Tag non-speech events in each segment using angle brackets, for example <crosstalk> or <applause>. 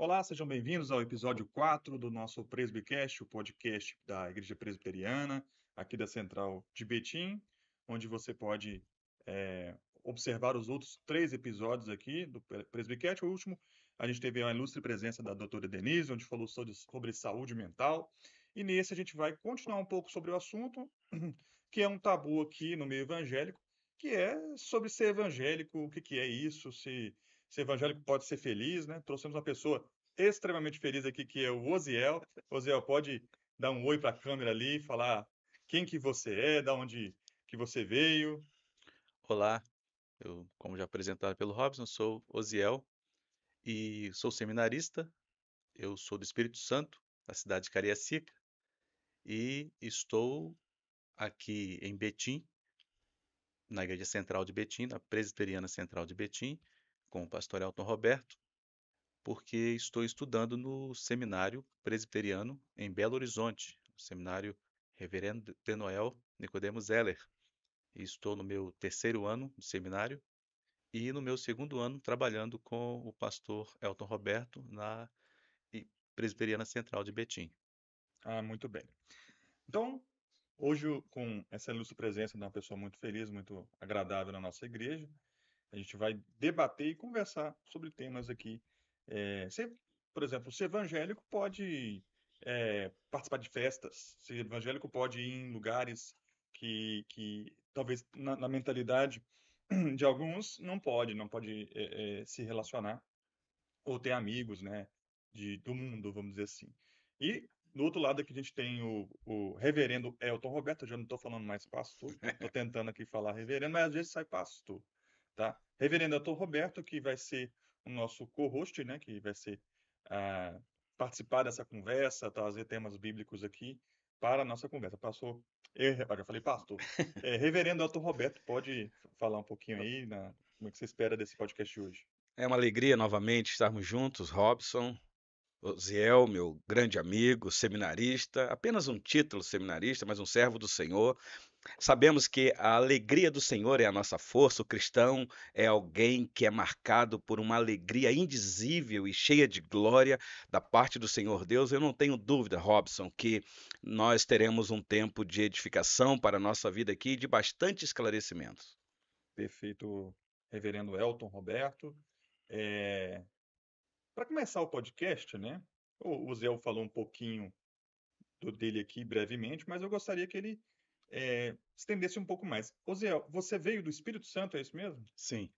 Olá, sejam bem-vindos ao episódio 4 do nosso Presbycast, o podcast da Igreja Presbiteriana, aqui da Central de Betim, onde você pode é, observar os outros três episódios aqui do Presbycast. O último, a gente teve a ilustre presença da doutora Denise, onde falou sobre, sobre saúde mental. E nesse a gente vai continuar um pouco sobre o assunto, <clears throat> que é um tabu aqui no meio evangélico, que é sobre ser evangélico, o que, que é isso, se esse evangélico pode ser feliz, né? Trouxemos uma pessoa extremamente feliz aqui, que é o Oziel. Oziel, pode dar um oi para a câmera ali, falar quem que você é, da onde que você veio. Olá, eu, como já apresentado pelo Robson, sou Oziel e sou seminarista. Eu sou do Espírito Santo, da cidade de Cariacica, e estou aqui em Betim, na Igreja Central de Betim, na Presbiteriana Central de Betim, com o pastor Elton Roberto, porque estou estudando no seminário presbiteriano em Belo Horizonte, o seminário Reverendo de Noel Nicodemos Zeller. Estou no meu terceiro ano de seminário e no meu segundo ano trabalhando com o pastor Elton Roberto na Presbiteriana Central de Betim. Ah, muito bem. Então, hoje, com essa ilustre presença de uma pessoa muito feliz, muito agradável na nossa igreja, a gente vai debater e conversar sobre temas aqui. É, por exemplo, ser evangélico pode é, participar de festas, ser evangélico pode ir em lugares que, que talvez na, na mentalidade <clears throat> de alguns não pode, não pode é, é, se relacionar ou ter amigos, né, de, do mundo, vamos dizer assim. E do outro lado aqui a gente tem o, o reverendo Elton Roberto, já não estou falando mais pastor, estou tentando aqui falar reverendo, mas às vezes sai pastor tá? Reverendo Dr. Roberto, que vai ser o nosso co-host, né? Que vai ser ah, participar dessa conversa, trazer temas bíblicos aqui para a nossa conversa. Passou. Eh, eu, já falei, pastor. É, <laughs> reverendo Dr. Roberto, pode falar um pouquinho aí na, como é que você espera desse podcast hoje? É uma alegria novamente estarmos juntos, Robson. Ziel, meu grande amigo, seminarista, apenas um título seminarista, mas um servo do Senhor, Sabemos que a alegria do Senhor é a nossa força. O cristão é alguém que é marcado por uma alegria indizível e cheia de glória da parte do Senhor Deus. Eu não tenho dúvida, Robson, que nós teremos um tempo de edificação para a nossa vida aqui de bastante esclarecimentos. Perfeito, reverendo Elton Roberto. É... Para começar o podcast, né? O Zé falou um pouquinho do dele aqui brevemente, mas eu gostaria que ele é, estendesse um pouco mais. Oziel, você veio do Espírito Santo, é isso mesmo? Sim.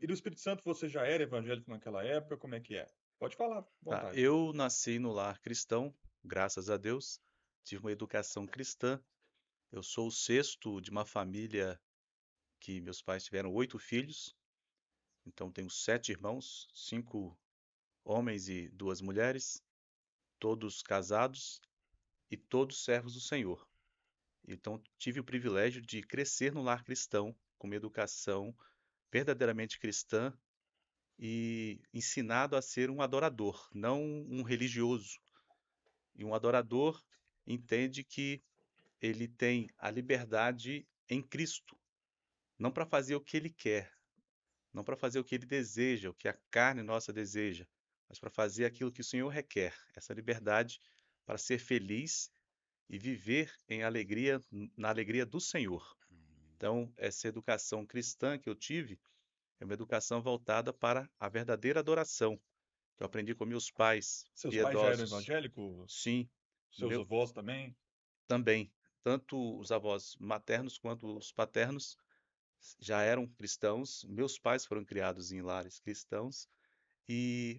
E do Espírito Santo você já era evangélico naquela época? Como é que é? Pode falar. Tá, eu nasci no lar cristão, graças a Deus. Tive uma educação cristã. Eu sou o sexto de uma família que meus pais tiveram oito filhos. Então tenho sete irmãos, cinco homens e duas mulheres, todos casados e todos servos do Senhor. Então, tive o privilégio de crescer no lar cristão, com uma educação verdadeiramente cristã e ensinado a ser um adorador, não um religioso. E um adorador entende que ele tem a liberdade em Cristo, não para fazer o que ele quer, não para fazer o que ele deseja, o que a carne nossa deseja, mas para fazer aquilo que o Senhor requer, essa liberdade para ser feliz e viver em alegria na alegria do Senhor. Uhum. Então, essa educação cristã que eu tive é uma educação voltada para a verdadeira adoração, que eu aprendi com meus pais. Seus piedosos. pais já eram evangélicos? Sim. Seus Meu... avós também? Também. Tanto os avós maternos quanto os paternos já eram cristãos. Meus pais foram criados em lares cristãos e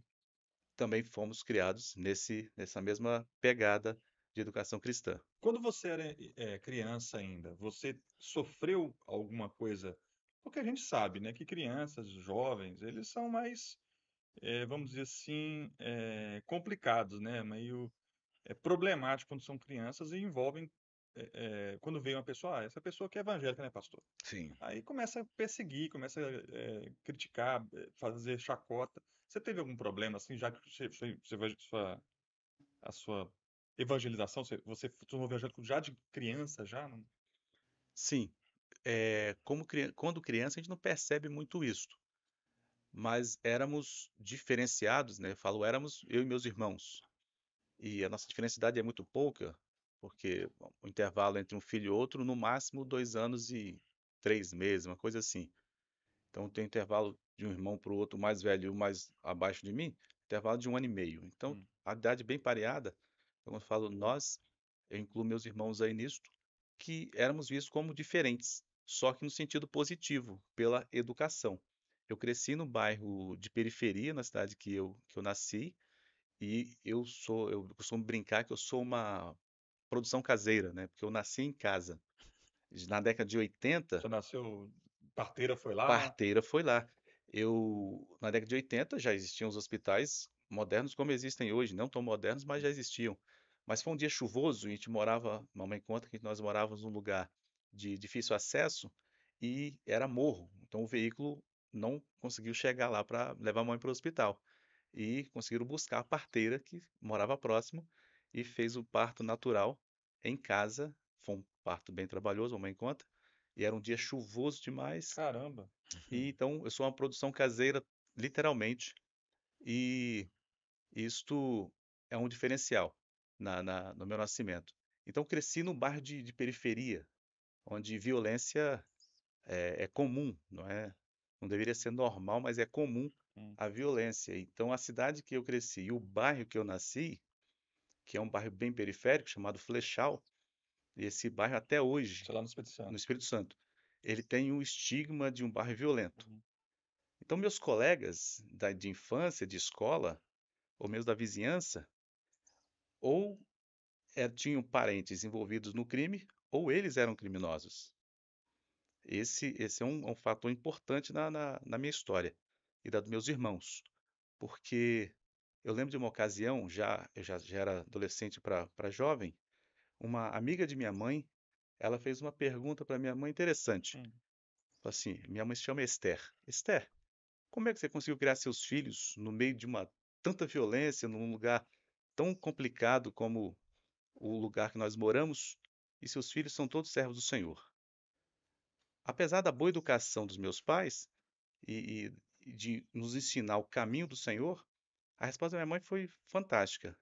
também fomos criados nesse, nessa mesma pegada de educação cristã. Quando você era é, criança ainda, você sofreu alguma coisa? Porque a gente sabe, né, que crianças, jovens, eles são mais, é, vamos dizer assim, é, complicados, né, meio é, problemático quando são crianças e envolvem é, é, quando vem uma pessoa, ah, essa pessoa que é evangélica, né, pastor? Sim. Aí começa a perseguir, começa a é, criticar, é, fazer chacota. Você teve algum problema assim, já que você, você, você a sua evangelização? Você, você tornou evangélico já de criança, já? Sim. É, como, quando criança, a gente não percebe muito isso. Mas éramos diferenciados, né? Eu falo éramos eu e meus irmãos. E a nossa diferença de idade é muito pouca, porque o intervalo entre um filho e outro, no máximo, dois anos e três meses, uma coisa assim. Então tem intervalo de um irmão para o outro mais velho e o mais abaixo de mim, intervalo de um ano e meio. Então, hum. a idade bem pareada, quando então, eu falo nós, eu incluo meus irmãos aí nisto, que éramos vistos como diferentes, só que no sentido positivo, pela educação. Eu cresci no bairro de periferia, na cidade que eu, que eu nasci, e eu sou, eu costumo brincar que eu sou uma produção caseira, né? Porque eu nasci em casa. Na década de 80. Você nasceu. Parteira foi lá? Parteira foi lá. Eu, na década de 80, já existiam os hospitais modernos como existem hoje, não tão modernos, mas já existiam. Mas foi um dia chuvoso e a gente morava, mamãe conta que nós morávamos num lugar de difícil acesso e era morro. Então o veículo não conseguiu chegar lá para levar a mãe para o hospital. E conseguiram buscar a parteira que morava próximo e fez o parto natural em casa. Foi um parto bem trabalhoso, mamãe conta. E era um dia chuvoso demais. Caramba! E uhum. então eu sou uma produção caseira, literalmente. E isto é um diferencial na, na, no meu nascimento. Então cresci num bairro de, de periferia, onde violência é, é, comum, não é? Não deveria ser normal, mas é comum hum. a violência. Então a cidade que eu cresci e o bairro que eu nasci, que é um bairro bem periférico chamado Flechal, esse bairro até hoje, é lá no Espírito Santo, no Espírito Santo ele tem o um estigma de um bairro violento. Uhum. Então, meus colegas da, de infância, de escola, ou mesmo da vizinhança, ou é, tinham parentes envolvidos no crime, ou eles eram criminosos. Esse, esse é um, é um fator importante na, na, na minha história e da dos meus irmãos, porque eu lembro de uma ocasião, já eu já, já era adolescente para jovem, uma amiga de minha mãe, ela fez uma pergunta para minha mãe interessante. Hum. Assim, minha mãe se chama Esther. Esther, como é que você conseguiu criar seus filhos no meio de uma tanta violência, num lugar tão complicado como o lugar que nós moramos, e seus filhos são todos servos do Senhor. Apesar da boa educação dos meus pais e, e de nos ensinar o caminho do Senhor, a resposta da minha mãe foi fantástica.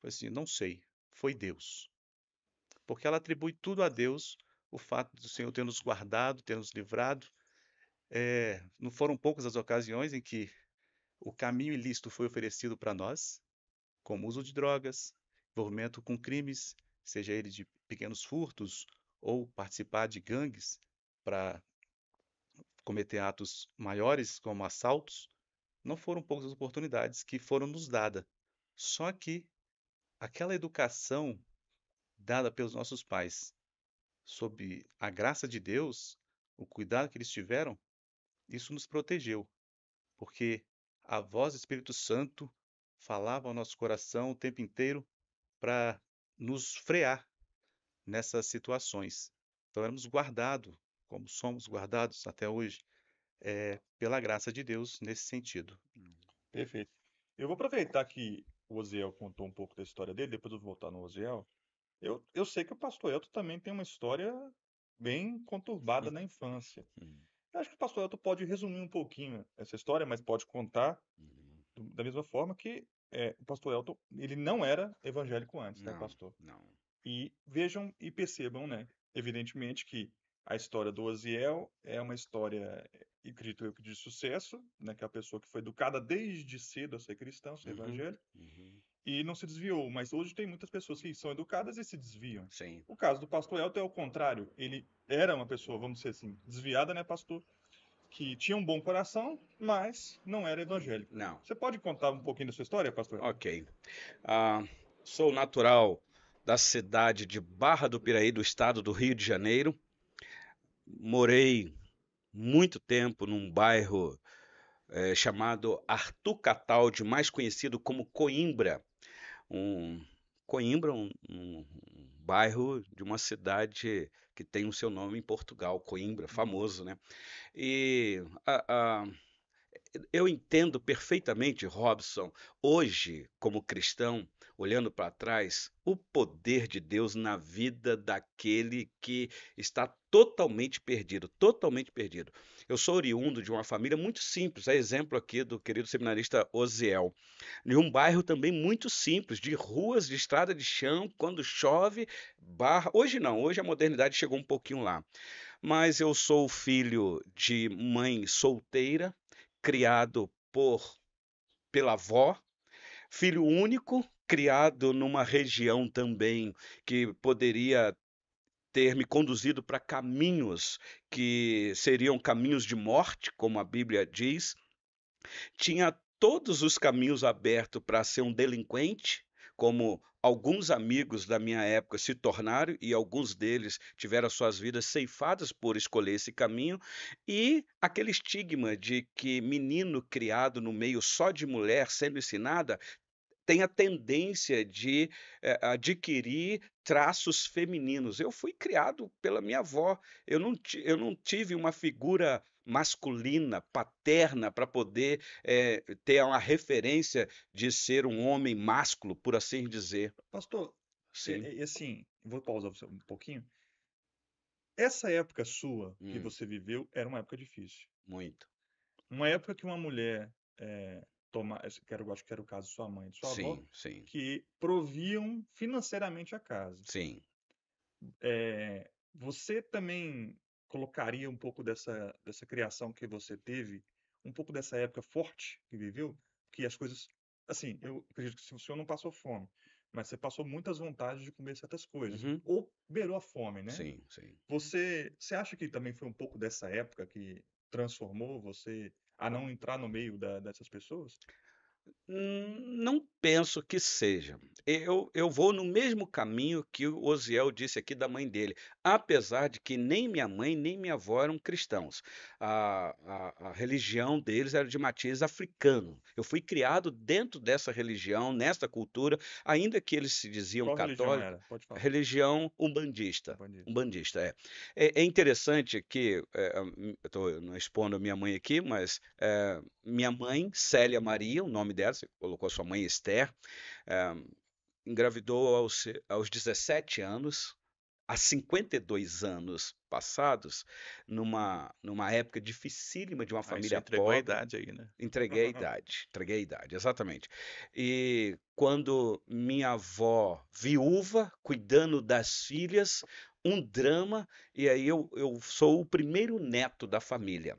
Foi assim: não sei, foi Deus. Porque ela atribui tudo a Deus, o fato do Senhor ter nos guardado, ter nos livrado. É, não foram poucas as ocasiões em que o caminho ilícito foi oferecido para nós, como uso de drogas, envolvimento com crimes, seja ele de pequenos furtos ou participar de gangues para cometer atos maiores, como assaltos, não foram poucas as oportunidades que foram nos dadas. Só que aquela educação dada pelos nossos pais, sob a graça de Deus, o cuidado que eles tiveram, isso nos protegeu, porque a voz do Espírito Santo falava ao nosso coração o tempo inteiro para nos frear nessas situações. Então, éramos guardados, como somos guardados até hoje, é, pela graça de Deus nesse sentido. Hum, perfeito. Eu vou aproveitar que o Oziel contou um pouco da história dele, depois eu vou voltar no Oziel. Eu, eu sei que o pastor Elton também tem uma história bem conturbada na infância. Hum. acho que o pastor Elton pode resumir um pouquinho essa história, mas pode contar. Hum da mesma forma que é, o pastor Elton, ele não era evangélico antes, né, não, né, pastor? Não. E vejam e percebam, né, evidentemente que a história do Oziel é uma história, eh, acredito eu, de sucesso, né, que é a pessoa que foi educada desde cedo a ser cristã, a ser uhum, evangélico, uhum. e não se desviou. Mas hoje tem muitas pessoas que são educadas e se desviam. Sim. O caso do pastor Elton é o contrário. Ele era uma pessoa, vamos dizer assim, desviada, né, pastor? que tinha um bom coração, mas não era evangélico. Não. Você pode contar um pouquinho da sua história, pastor? Ok. Uh, sou natural da cidade de Barra do Piraí, do estado do Rio de Janeiro. Morei muito tempo num bairro é, chamado Artu Cataldi, mais conhecido como Coimbra. Um, Coimbra, um, um, bairro de uma cidade que tem o seu nome em Portugal, Coimbra, uhum. famoso, né? E a, a, eu entendo perfeitamente, Robson, hoje, como cristão, olhando para trás, o poder de Deus na vida daquele que está totalmente perdido, totalmente perdido. Eu sou oriundo de uma família muito simples, é exemplo aqui do querido seminarista Oziel, de um bairro também muito simples, de ruas de estrada de chão, quando chove, barra. Hoje não, hoje a modernidade chegou um pouquinho lá. Mas eu sou filho de mãe solteira, criado por pela avó, filho único, criado numa região também que poderia ter me conduzido para caminhos que seriam caminhos de morte, como a Bíblia diz. Tinha todos os caminhos abertos para ser um delinquente, como alguns amigos da minha época se tornaram e alguns deles tiveram suas vidas ceifadas por escolher esse caminho, e aquele estigma de que menino criado no meio só de mulher sendo ensinada tem a tendência de é, adquirir traços femininos. Eu fui criado pela minha avó, eu não, eu não tive uma figura masculina, paterna, para poder é, ter uma referência de ser um homem másculo, por assim dizer. Pastor, Sim. E, assim, vou pausar você um pouquinho. Essa época sua hum. que você viveu era uma época difícil. Muito. Uma época que uma mulher é, eh, quero, acho que era o caso de sua mãe, de sua sim, avó, sim. que proviam financeiramente a casa. Sim. É, você também colocaria um pouco dessa, dessa criação que você teve, um pouco dessa época forte que viveu, que as coisas, assim, eu acredito que se o senhor não passou fome, mas você passou muitas vontades de comer certas coisas, uhum. ou beirou a fome, né? Sim, sim. Você, você acha que também foi um pouco dessa época que transformou você a não entrar no meio da, dessas pessoas? Hum, não penso que seja. Eu, eu vou no mesmo caminho que o Osiel disse aqui da mãe dele, apesar de que nem minha mãe nem minha avó eram cristãos. A, a, a religião deles era de matiz africano. Eu fui criado dentro dessa religião, nessa cultura, ainda que eles se diziam Qual católicos. Religião, religião umbandista. Umbandista, é. é. é. interessante que, é, estou não expondo a minha mãe aqui, mas é, minha mãe, Célia Maria, o nome dela, você colocou sua mãe Estela, Esther. Um, eh, engravidou aos, aos 17 anos, há 52 anos passados, numa, numa época dificílima de uma ah, família entregou pobre. Entreguei a idade aí, né? Entreguei a <laughs> idade, entreguei a idade, exatamente. E quando minha avó, viúva, cuidando das filhas, um drama, e aí eu, eu sou o primeiro neto da família.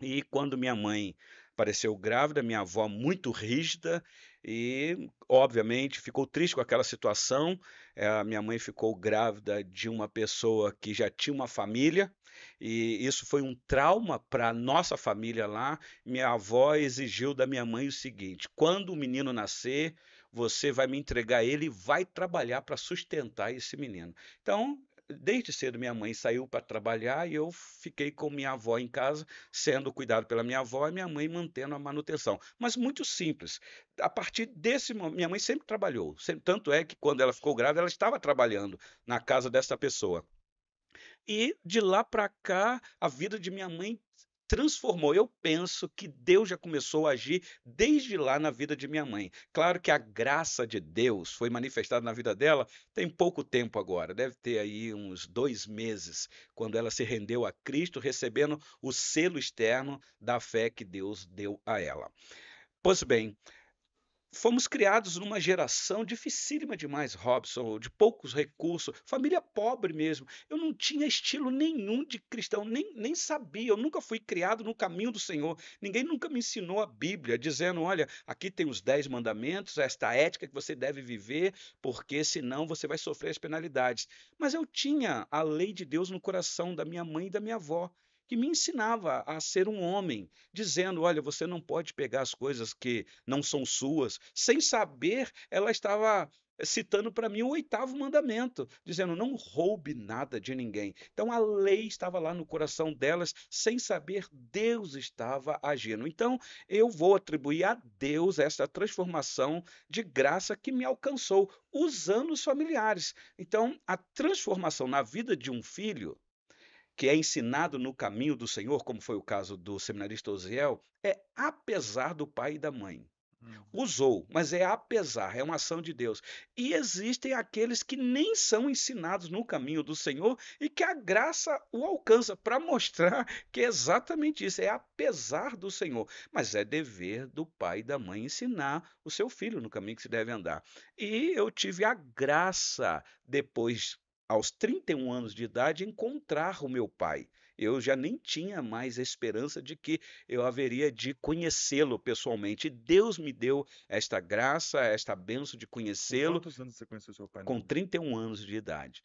E quando minha mãe apareceu grávida, minha avó muito rígida, e, obviamente, ficou triste com aquela situação. É, minha mãe ficou grávida de uma pessoa que já tinha uma família, e isso foi um trauma para nossa família lá. Minha avó exigiu da minha mãe o seguinte: quando o menino nascer, você vai me entregar ele e vai trabalhar para sustentar esse menino. Então, desde cedo minha mãe saiu para trabalhar e eu fiquei com minha avó em casa, sendo cuidado pela minha avó e minha mãe mantendo a manutenção. Mas muito simples. A partir desse momento, minha mãe sempre trabalhou. tanto é que quando ela ficou grávida, ela estava trabalhando na casa dessa pessoa. E de lá para cá, a vida de minha mãe transformou. Eu penso que Deus já começou a agir desde lá na vida de minha mãe. Claro que a graça de Deus foi manifestada na vida dela tem pouco tempo agora, deve ter aí uns dois meses, quando ela se rendeu a Cristo, recebendo o selo externo da fé que Deus deu a ela. Pois bem, Fomos criados numa geração dificílima demais, Robson, de poucos recursos, família pobre mesmo. Eu não tinha estilo nenhum de cristão, nem, nem sabia, eu nunca fui criado no caminho do Senhor. Ninguém nunca me ensinou a Bíblia, dizendo: olha, aqui tem os dez mandamentos, esta ética que você deve viver, porque senão você vai sofrer as penalidades. Mas eu tinha a lei de Deus no coração da minha mãe e da minha avó que me ensinava a ser um homem, dizendo: olha, você não pode pegar as coisas que não são suas. Sem saber, ela estava citando para mim o oitavo mandamento, dizendo: não roube nada de ninguém. Então a lei estava lá no coração delas, sem saber, Deus estava agindo. Então eu vou atribuir a Deus essa transformação de graça que me alcançou os anos familiares. Então a transformação na vida de um filho que é ensinado no caminho do Senhor, como foi o caso do seminarista Oziel, é apesar do pai e da mãe. Uhum. Usou, mas é apesar, é uma ação de Deus. E existem aqueles que nem são ensinados no caminho do Senhor e que a graça o alcança para mostrar que é exatamente isso, é apesar do Senhor. Mas é dever do pai e da mãe ensinar o seu filho no caminho que se deve andar. E eu tive a graça, depois aos 31 anos de idade, encontrar o meu pai. Eu já nem tinha mais a esperança de que eu haveria de conhecê-lo pessoalmente. Deus me deu esta graça, esta benção de conhecê-lo. Quantos anos você conheceu seu pai? Com 31 anos de idade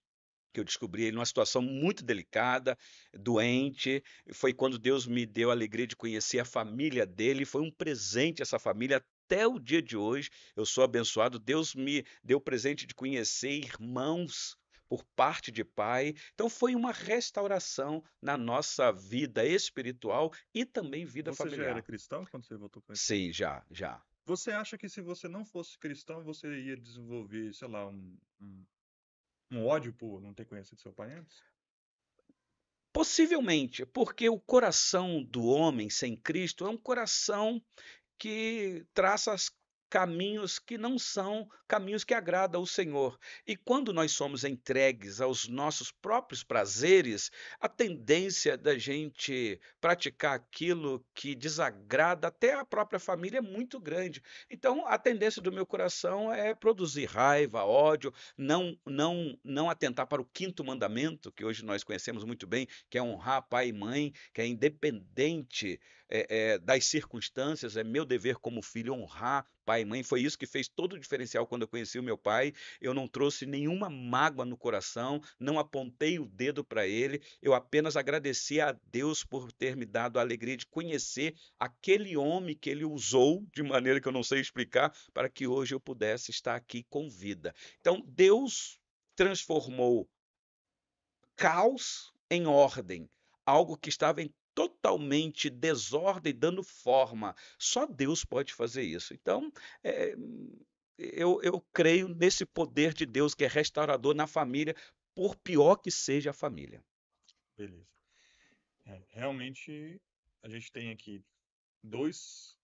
que eu descobri ele numa situação muito delicada, doente. Foi quando Deus me deu a alegria de conhecer a família dele. Foi um presente essa família. Até o dia de hoje, eu sou abençoado. Deus me deu o presente de conhecer irmãos por parte de pai. Então foi uma restauração na nossa vida espiritual e também vida você familiar. Você já era cristão quando você voltou para Sim, já, já. Você acha que se você não fosse cristão, você ia desenvolver, sei lá, um, um, um ódio por não ter conhecido seu pai antes? Possivelmente, porque o coração do homem sem Cristo é um coração que traça as caminhos que não são caminhos que agradam ao Senhor. E quando nós somos entregues aos nossos próprios prazeres, a tendência da gente praticar aquilo que desagrada até a própria família é muito grande. Então, a tendência do meu coração é produzir raiva, ódio, não não não atentar para o quinto mandamento, que hoje nós conhecemos muito bem, que é honrar pai e mãe, que é independente é, é, das circunstâncias, é meu dever como filho honrar pai e mãe. Foi isso que fez todo o diferencial quando eu conheci o meu pai. Eu não trouxe nenhuma mágoa no coração, não apontei o dedo para ele, eu apenas agradeci a Deus por ter me dado a alegria de conhecer aquele homem que ele usou de maneira que eu não sei explicar, para que hoje eu pudesse estar aqui com vida. Então, Deus transformou caos em ordem, algo que estava em totalmente desordem, dando forma. Só Deus pode fazer isso. Então, é, eu, eu creio nesse poder de Deus que é restaurador na família, por pior que seja a família. Beleza. É, realmente, a gente tem aqui dois,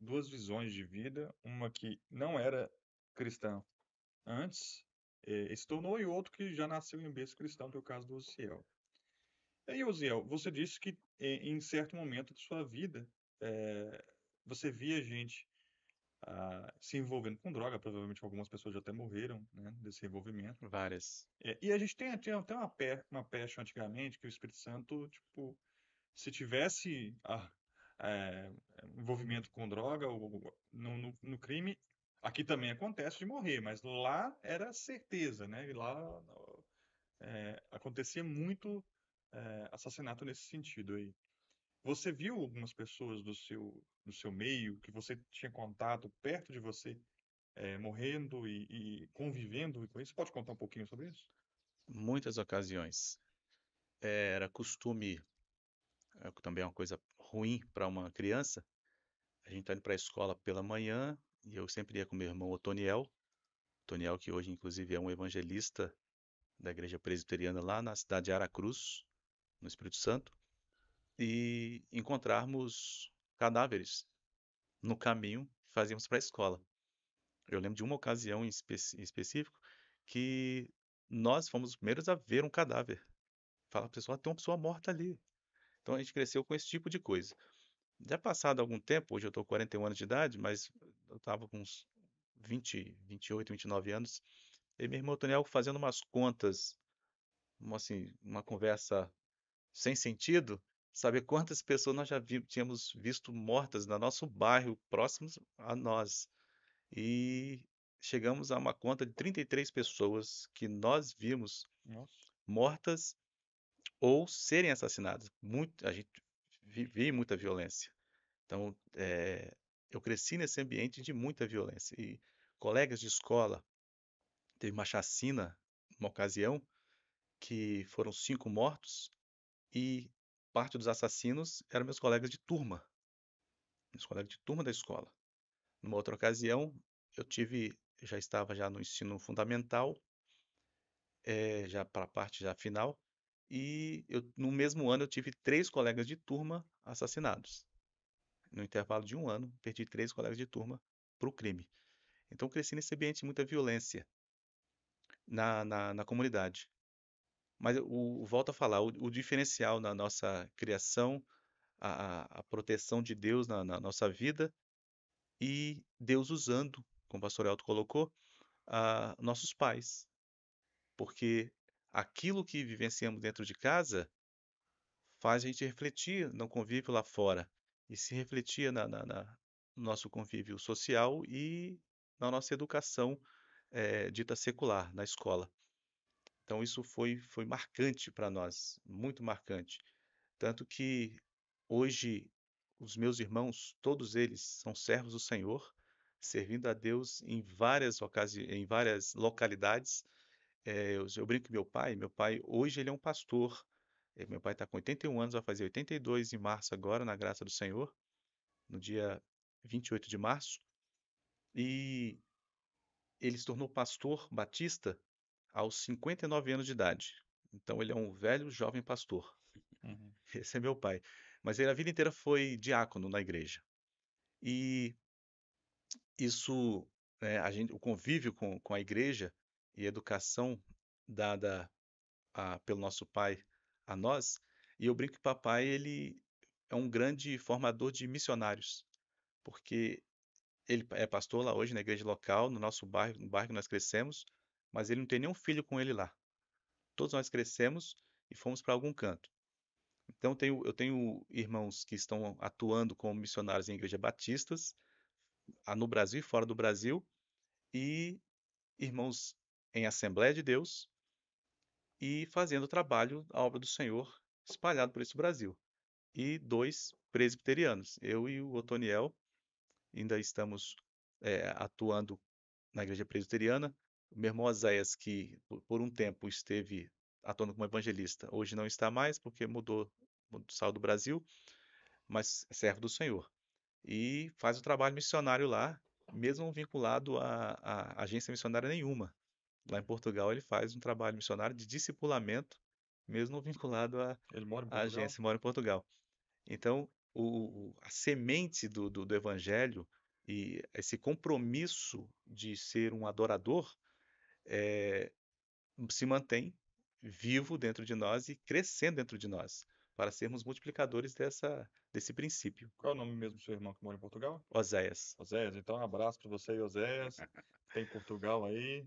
duas visões de vida: uma que não era cristã antes, é, e outro que já nasceu em berço cristão, que é o caso do Ociel. E aí, você disse que em certo momento de sua vida é, você via gente ah, se envolvendo com droga, provavelmente algumas pessoas já até morreram né, desse envolvimento. Várias. É, e a gente tem, tem até uma, pe uma peste antigamente que o Espírito Santo, tipo, se tivesse ah, é, envolvimento com droga ou no, no, no, crime, aqui também acontece de morrer, mas lá era certeza, né? E lá é, acontecia muito é, assassinato nesse sentido aí. Você viu algumas pessoas do seu, do seu meio, que você tinha contato perto de você, é, morrendo e, e, convivendo com isso? Pode contar um pouquinho sobre isso? Muitas ocasiões. Eh, era costume, é também é uma coisa ruim para uma criança. A gente tá indo para a escola pela manhã e eu sempre ia com meu irmão Otoniel. Otoniel, que hoje, inclusive, é um evangelista da igreja presbiteriana lá na cidade de Aracruz, no Espírito Santo, e encontrarmos cadáveres no caminho que fazíamos para a escola. Eu lembro de uma ocasião em, espe em específico que nós fomos os primeiros a ver um cadáver. Fala para pessoal, pessoa: ah, tem uma pessoa morta ali. Então a gente cresceu com esse tipo de coisa. Já passado algum tempo, hoje eu estou com 41 anos de idade, mas eu estava com uns 20, 28, 29 anos, e meu irmão Toniel fazendo umas contas, uma, assim, uma conversa sem sentido, saber quantas pessoas nós já vi, tínhamos visto mortas no nosso bairro, próximos a nós. E chegamos a uma conta de 33 pessoas que nós vimos Nossa. mortas ou serem assassinadas. Muito, a gente vive vi muita violência. Então, é, eu cresci nesse ambiente de muita violência. E colegas de escola, teve uma chacina, uma ocasião, que foram cinco mortos e parte dos assassinos eram meus colegas de turma. Meus colegas de turma da escola. Numa outra ocasião, eu tive, já estava já no ensino fundamental, é, já para a parte já final, e eu, no mesmo ano eu tive três colegas de turma assassinados. No intervalo de um ano, perdi três colegas de turma para o crime. Então cresci nesse ambiente de muita violência na, na, na comunidade. Mas o, volto a falar, o, o diferencial na nossa criação, a, a proteção de Deus na, na, nossa vida e Deus usando, como o pastor Elton colocou, a, ah, nossos pais. Porque aquilo que vivenciamos dentro de casa faz a gente refletir no convívio lá fora e se refletir na, na, na no nosso convívio social e na nossa educação é, dita secular, na escola. Então isso foi, foi marcante para nós, muito marcante. Tanto que hoje os meus irmãos, todos eles são servos do Senhor, servindo a Deus em várias, em várias localidades. É, eu, eu, brinco com meu pai, meu pai hoje ele é um pastor. É, meu pai está com 81 anos, vai fazer 82 em março agora, na graça do Senhor, no dia 28 de março. E ele se tornou pastor batista aos 59 anos de idade. Então ele é um velho jovem pastor. Uhum. <laughs> Esse é meu pai. Mas ele a vida inteira foi diácono na igreja. E isso, né, a gente, o convívio com, com a igreja e a educação dada a, pelo nosso pai a nós, e eu brinco que papai ele é um grande formador de missionários, porque ele é pastor lá hoje na igreja local, no nosso bairro, no bairro que nós crescemos, mas ele não tem nenhum filho com ele lá. Todos nós crescemos e fomos para algum canto. Então, eu tenho, eu tenho irmãos que estão atuando como missionários em igrejas batistas, no Brasil e fora do Brasil, e irmãos em Assembleia de Deus, e fazendo o trabalho, a obra do Senhor, espalhado por esse Brasil. E dois presbiterianos, eu e o Otoniel, ainda estamos é, atuando na igreja presbiteriana, o meu irmão Oséias, que por um tempo esteve atuando como evangelista, hoje não está mais porque mudou, saiu do Brasil, mas é serve do Senhor. E faz o trabalho missionário lá, mesmo vinculado a, a agência missionária nenhuma. Lá em Portugal ele faz um trabalho missionário de discipulamento, mesmo vinculado à agência, mora em Portugal. Então, o, a semente do, do, do evangelho e esse compromisso de ser um adorador é, se mantém vivo dentro de nós e crescendo dentro de nós, para sermos multiplicadores dessa, desse princípio. Qual é o nome mesmo do seu irmão que mora em Portugal? Oséias. Oséias, então um abraço para você, Oséias, tem Portugal aí,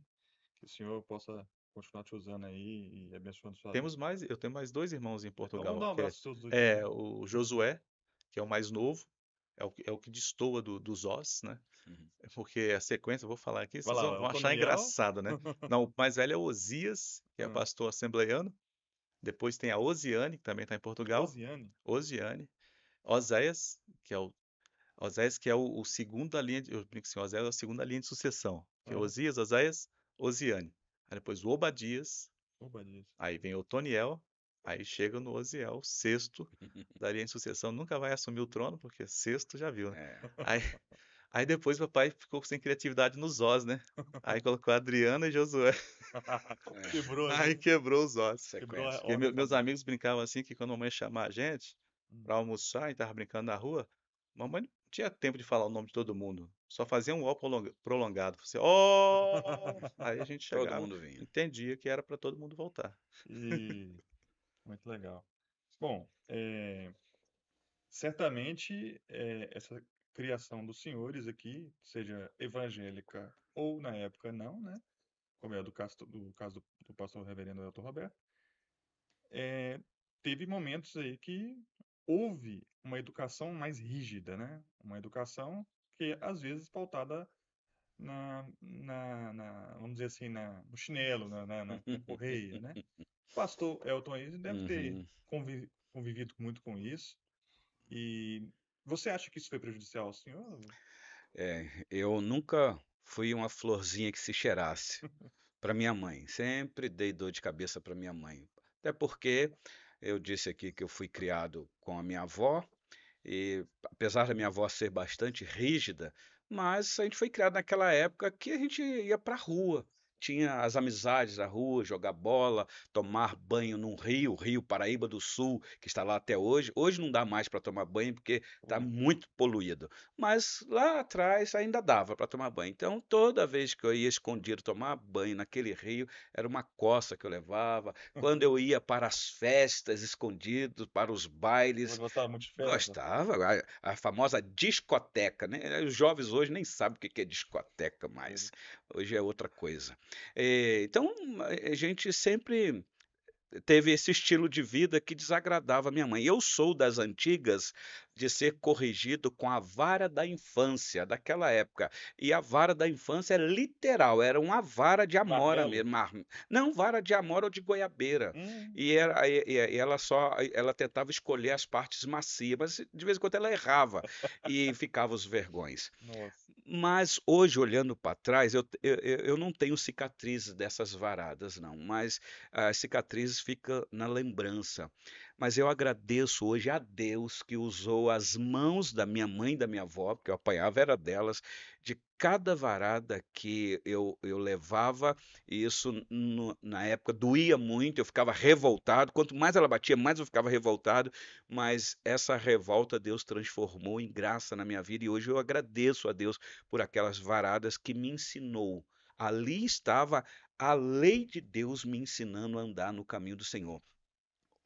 que o senhor possa continuar te usando aí e abençoando sua Temos mais, eu tenho mais dois irmãos em então, Portugal. Então, vamos dar um é abraço é, é, o Josué, que é o mais novo, é o, é o que destoa do, dos Oz, né? Uhum. É porque a sequência, vou falar aqui, vocês lá, vão, é achar engraçado, né? <laughs> Não, o mais velho é o Osias, que é uhum. pastor assembleiano. Depois tem a Osiane, que também está em Portugal. Osiane. Osiane. Oséias, que é o Oséias, que é o, o da linha, de, eu brinco assim, Oséias é a segunda linha de sucessão. Que uhum. é Osias, Oséias, Osiane. Aí depois o Obadias. Obadias. Aí vem o Toniel, Aí chega no Oziel, sexto <laughs> daria em sucessão, nunca vai assumir o trono, porque sexto já viu, né? É. Aí, aí depois o papai ficou sem criatividade nos Oz, né? Aí colocou Adriana e Josué. <laughs> É. Quebrou, né? Aí quebrou os Oz. Quebrou a... meus amigos brincavam assim, que quando a mamãe chamava a gente hum. pra almoçar e tava brincando na rua, a mamãe não tinha tempo de falar o nome de todo mundo. Só fazia um ó prolongado. Você, assim, ó! Oh! <laughs> Aí a gente chegava. Todo mundo vinha. Entendia que era para todo mundo voltar. E... Muito legal. Bom, é, certamente é, essa criação dos senhores aqui, seja evangélica ou na época não, né? Como é do caso do, caso do pastor reverendo Elton Roberto, é, teve momentos aí que houve uma educação mais rígida, né? Uma educação que às vezes pautada na, na, na vamos dizer assim, na, no chinelo, na, na, na correia, né? pastor Elton aí deve uhum. ter convivido muito com isso. E você acha que isso foi prejudicial ao senhor? É, eu nunca fui uma florzinha que se cheirasse <laughs> para minha mãe. Sempre dei dor de cabeça para minha mãe. Até porque eu disse aqui que eu fui criado com a minha avó, e apesar da minha avó ser bastante rígida, mas a gente foi criado naquela época que a gente ia para a rua, tinha as amizades da rua, jogar bola, tomar banho num rio, Rio Paraíba do Sul, que está lá até hoje. Hoje não dá mais para tomar banho porque está muito poluído. Mas lá atrás ainda dava para tomar banho. Então, toda vez que eu ia escondido tomar banho naquele rio, era uma coça que eu levava. Quando eu ia para as festas escondido, para os bailes. Mas gostava muito de festa. Gostava. A, a famosa discoteca, né? Os jovens hoje nem sabem o que é discoteca mais. Hoje é outra coisa. É, então, a gente sempre teve esse estilo de vida que desagradava minha mãe. Eu sou das antigas de ser corrigido com a vara da infância daquela época. E a vara da infância é literal, era uma vara de amora mesmo. Mar... Não, vara de amora ou de goiabeira. Hum. E, era, e, e, ela só ela tentava escolher as partes macias, mas de vez em quando ela errava e ficava os vergões. Nossa. Mas hoje, olhando para trás, eu, eu, eu, não tenho cicatrizes dessas varadas, não, mas ah, as cicatrizes ficam na lembrança. Mas eu agradeço hoje a Deus que usou as mãos da minha mãe e da minha avó, porque eu apanhava era delas, de cada varada que eu, eu levava, e isso no, na época doía muito, eu ficava revoltado. Quanto mais ela batia, mais eu ficava revoltado. Mas essa revolta Deus transformou em graça na minha vida, e hoje eu agradeço a Deus por aquelas varadas que me ensinou. Ali estava a lei de Deus me ensinando a andar no caminho do Senhor.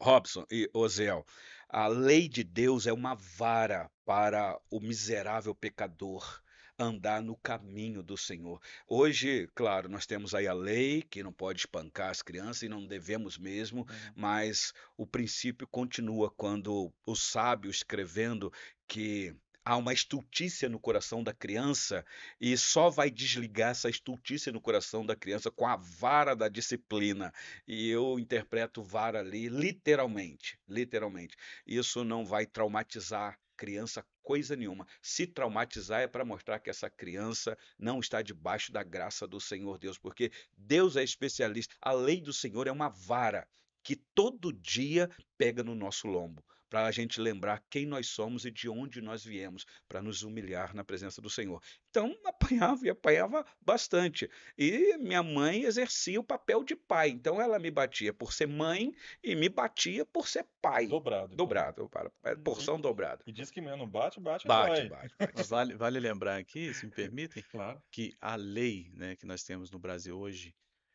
Robson e Ozel, a lei de Deus é uma vara para o miserável pecador andar no caminho do Senhor. Hoje, claro, nós temos aí a lei que não pode espancar as crianças e não devemos mesmo, uhum. mas o princípio continua quando o sábio escrevendo que há uma estultícia no coração da criança e só vai desligar essa estultícia no coração da criança com a vara da disciplina. E eu interpreto vara ali literalmente, literalmente. Isso não vai traumatizar criança coisa nenhuma. Se traumatizar é para mostrar que essa criança não está debaixo da graça do Senhor Deus, porque Deus é especialista. A lei do Senhor é uma vara que todo dia pega no nosso lombo para a gente lembrar quem nós somos e de onde nós viemos, para nos humilhar na presença do Senhor. Então, <laughs> apanhava e apanhava bastante. E minha mãe exercia o papel de pai. Então, ela me batia por ser mãe e me batia por ser pai. Dobrado. Então. Dobrado, para, é, uhum. porção dobrada. E diz que mesmo bate, bate, bate. Bate, bate. <laughs> vale, vale lembrar aqui, se me permitem, claro. que a lei né, que nós temos no Brasil hoje,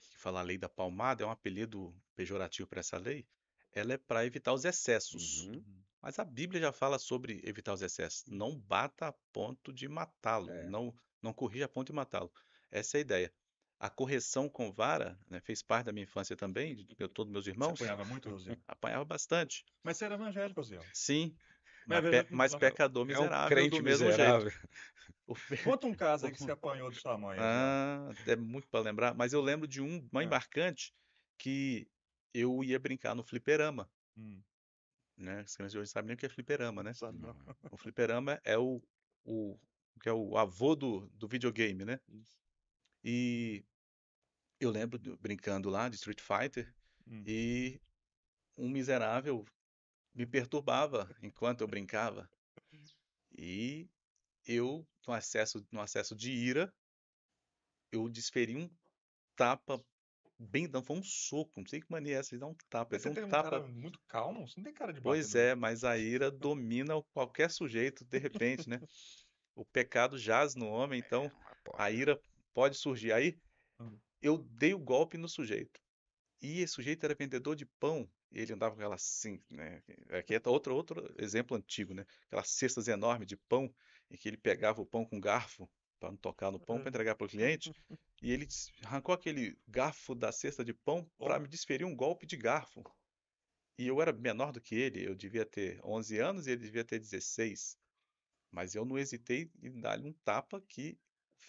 que fala a lei da palmada, é um apelido pejorativo para essa lei, ela é para evitar os excessos. Uhum. Mas a Bíblia já fala sobre evitar os excessos. Não bata a ponto de matá-lo. É. Não, não corrija a ponto de matá-lo. Essa é a ideia. A correção com vara né, fez parte da minha infância também, de eu, todos meus irmãos. Você apanhava muito, Rosiel? <laughs> apanhava bastante. Mas você era evangélico, Rosiel? Sim. Mas, pe mas pecador é miserável, um crente do mesmo miserável. jeito. <laughs> <laughs> Conta um caso aí que você apanhou do tamanho Ah, né? é muito para lembrar. Mas eu lembro de um mãe é. Ah. marcante que eu ia brincar no fliperama. Hum. Né? As crianças de hoje sabem nem o que é fliperama, né? Sabe não. <laughs> O fliperama é o, o que é o avô do, do videogame, né? Isso. E eu lembro de, brincando lá de Street Fighter hum. e um miserável me perturbava enquanto eu brincava. E eu, no acesso, no acesso de ira, eu desferi um tapa bem, não, foi um soco, não sei que mania é essa, ele dá um tapa. Mas você um tem um tapa... cara muito calmo, você não tem cara de Pois é, mas a ira domina qualquer sujeito, de repente, né? o pecado jaz no homem, é, então é, a né? ira pode surgir. Aí hum. eu dei o golpe no sujeito. E esse sujeito era vendedor de pão, ele andava com aquela assim, né? Aqui é outro, outro exemplo antigo, né? Aquelas cestas enormes de pão, em que ele pegava o pão com garfo para não tocar no pão, para entregar para o cliente. <laughs> E ele arrancou aquele garfo da cesta de pão para me desferir um golpe de garfo. E eu era menor do que ele, eu devia ter 11 anos e ele devia ter 16. Mas eu não hesitei em dar-lhe um tapa que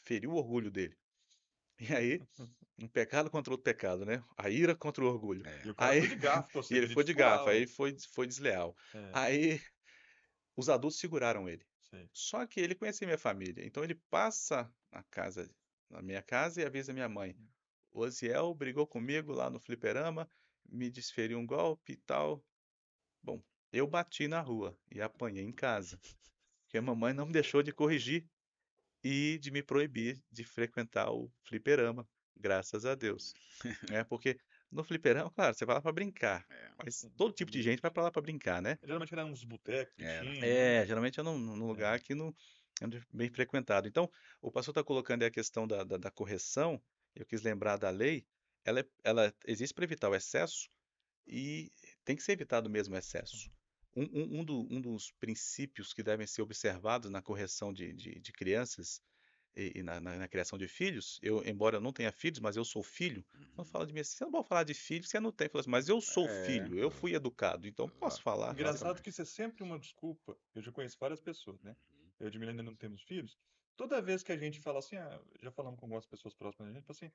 feriu o orgulho dele. E aí, <laughs> um pecado contra outro pecado, né? A ira contra o orgulho. É. E, o aí, foi de garfo, <laughs> e ele foi de garfo, aí foi, foi desleal. É. Aí, os adultos seguraram ele. Só que ele conhecia minha família, então ele passa na casa, na minha casa e avisa minha mãe. O hum. Oziel brigou comigo lá no fliperama, me desferiu um golpe e tal. Bom, eu bati na rua e apanhei em casa, porque a mamãe não me deixou de corrigir e de me proibir de frequentar o fliperama, graças a Deus. <laughs> é porque no fliperão, claro, você vai lá pra brincar. É. Mas todo tipo de gente vai pra lá pra brincar, né? Geralmente era uns botecos. É, é, geralmente é num, num lugar é. que não é bem frequentado. Então, o pastor está colocando aí a questão da, da, da, correção, eu quis lembrar da lei, ela, é, ela existe para evitar o excesso e tem que ser evitado mesmo o excesso. Uhum. Um, um, um, do, um dos princípios que devem ser observados na correção de, de, de crianças e, e na, na, na, criação de filhos, eu, embora eu não tenha filhos, mas eu sou filho, uhum. não fala de mim assim, você não pode falar de filho, você não tem. Assim, mas eu sou é... filho, eu é. fui educado, então posso falar. Engraçado que isso é sempre uma desculpa. Eu já conheço várias pessoas, né? Uhum. Eu de Milena não temos filhos. Toda vez que a gente fala assim, ah, já falamos com algumas pessoas próximas da gente, assim,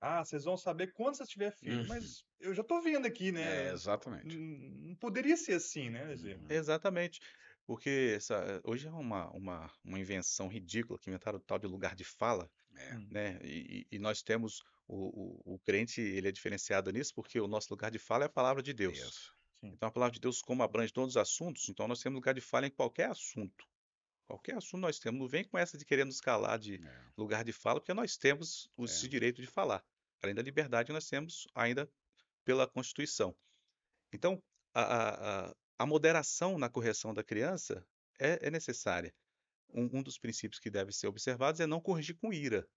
ah, vocês vão saber quando você tiver filho. Uhum. Mas eu já tô vendo aqui, né? É, exatamente. Não poderia ser assim, né? Uhum. Exatamente. Porque essa, eh, hoje é uma, uma, uma invenção ridícula que inventaram o tal de lugar de fala, é. né? E, e, nós temos o, o, o, crente, ele é diferenciado nisso porque o nosso lugar de fala é a palavra de Deus. Então a palavra de Deus como abrange todos os assuntos, então nós temos lugar de fala em qualquer assunto. Qualquer assunto nós temos. Não vem com essa de querer nos calar de é. lugar de fala, porque nós temos o, é. esse direito de falar. Além da liberdade, nós temos ainda pela Constituição. Então, a, a, a, a moderação na correção da criança é, é necessária. Um, um, dos princípios que deve ser observado é não corrigir com ira.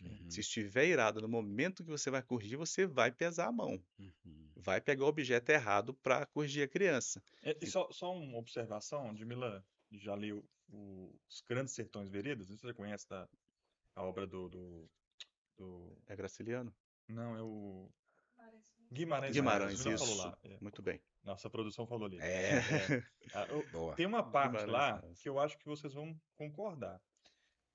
Uhum. Se estiver irado no momento que você vai corrigir, você vai pesar a mão. Uhum. Vai pegar o objeto errado para corrigir a criança. É, e só, só, uma observação, de Milan, já li o, Os Grandes Sertões Veredas, você conhece da, a obra do, do, do, É Graciliano? Não, é o. Guimarães, Guimarães, Guimarães isso. Lá, é. Muito bem. Nossa, a produção falou ali. É. é. é. Ah, <laughs> Boa. Tem uma parte lá que eu acho que vocês vão concordar.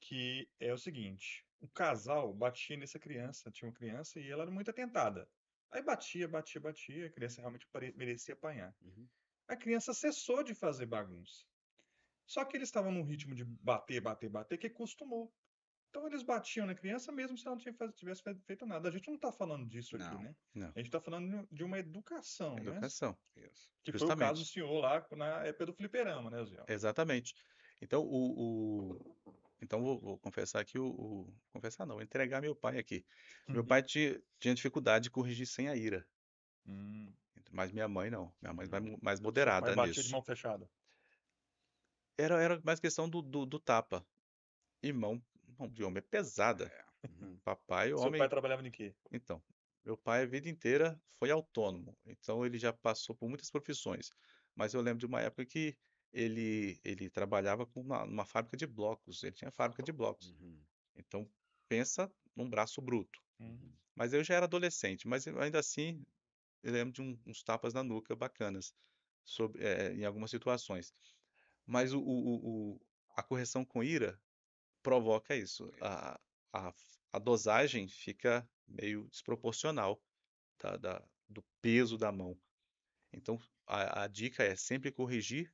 Que é o seguinte: o casal batia nessa criança, tinha uma criança e ela era muito atentada. Aí batia, batia, batia, a criança realmente merecia apanhar. Uhum. A criança cessou de fazer bagunça. Só que eles estavam num ritmo de bater, bater, bater, que acostumou. Então eles batiam na criança mesmo se ela não tivesse feito nada. A gente não está falando disso não, aqui, né? Não. A gente está falando de uma educação, educação. né? Educação, isso. Que Justamente. foi o caso do senhor lá na época do fliperama, né, Zé? Exatamente. Então, o... o... Então, vou, vou, confessar aqui, o, o, confessar não, entregar meu pai aqui. Meu uhum. pai tinha, tinha dificuldade de corrigir sem a ira. Hum. Mas minha mãe não. Minha mãe hum. mais moderada mais nisso. de mão fechada. Era, era mais questão do, do, do tapa. E mão Bom, de homem é pesada. É. Uhum. Papai, o é homem. Seu pai trabalhava em quê? Então, meu pai a vida inteira foi autônomo, então ele já passou por muitas profissões. Mas eu lembro de uma época que ele ele trabalhava com uma, numa fábrica de blocos, ele tinha fábrica de blocos. Uhum. Então pensa num braço bruto. Uhum. Mas eu já era adolescente, mas ainda assim eu lembro de um, uns tapas na nuca bacanas sobre, é, em algumas situações. Mas o, o, o, a correção com ira provoca isso. A, a, a dosagem fica meio desproporcional da, do peso da mão. Então, a, a dica é sempre corrigir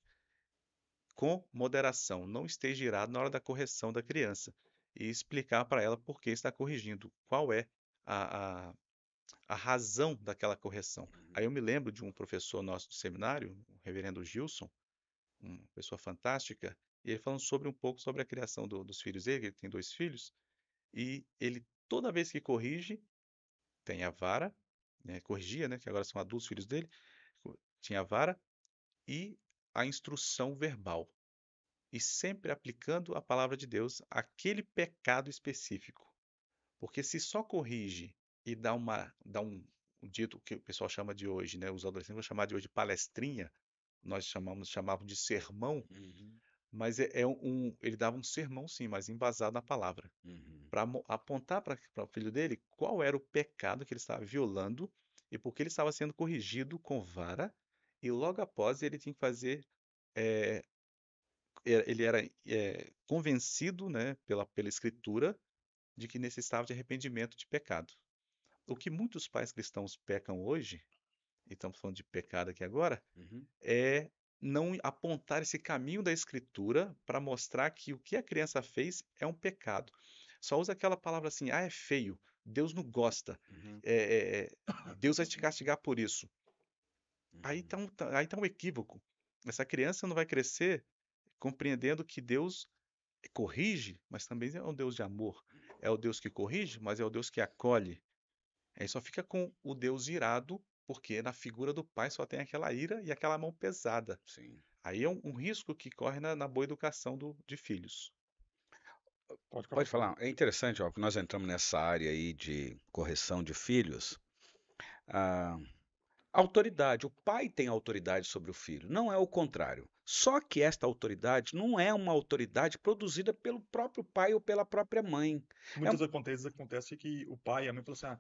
com moderação. Não esteja irado na hora da correção da criança e explicar para ela por que está corrigindo, qual é a, a, a razão daquela correção. Uhum. Aí eu me lembro de um professor nosso do seminário, o reverendo Gilson, uma pessoa fantástica, e ele falando sobre um pouco sobre a criação do, dos filhos dele, ele tem dois filhos, e ele toda vez que corrige, tem a vara, né, corrigia, né, que agora são adultos filhos dele, tinha a vara e a instrução verbal. E sempre aplicando a palavra de Deus àquele pecado específico. Porque se só corrige e dá, uma, dá um, um dito que o pessoal chama de hoje, né, os adolescentes vão chamar de hoje palestrinha, nós chamamos, chamavam de sermão, uhum mas é, é um, ele dava um sermão sim, mas embasado na palavra, uhum. para apontar para o filho dele qual era o pecado que ele estava violando e porque ele estava sendo corrigido com vara e logo após ele tinha que fazer é, ele era é, convencido, né, pela pela escritura de que necessitava de arrependimento de pecado. O que muitos pais cristãos pecam hoje, e estamos falando de pecado aqui agora, uhum. é não apontar esse caminho da escritura para mostrar que o que a criança fez é um pecado. Só usa aquela palavra assim, ah, é feio, Deus não gosta, uhum. é, é, é <laughs> Deus vai te castigar por isso. Uhum. Aí está um, tá, aí tá um equívoco. Essa criança não vai crescer compreendendo que Deus corrige, mas também é um Deus de amor. É o Deus que corrige, mas é o Deus que acolhe. Aí só fica com o Deus irado porque na figura do pai só tem aquela ira e aquela mão pesada. Sim. Aí é um, um risco que corre na, na boa educação do, de filhos. Pode, Pode falar. É interessante, ó, que nós entramos nessa área aí de correção de filhos. Ah, autoridade. O pai tem autoridade sobre o filho, não é o contrário. Só que esta autoridade não é uma autoridade produzida pelo próprio pai ou pela própria mãe. Muitas é... vezes acontece, acontece que o pai e a mãe falam assim: ah,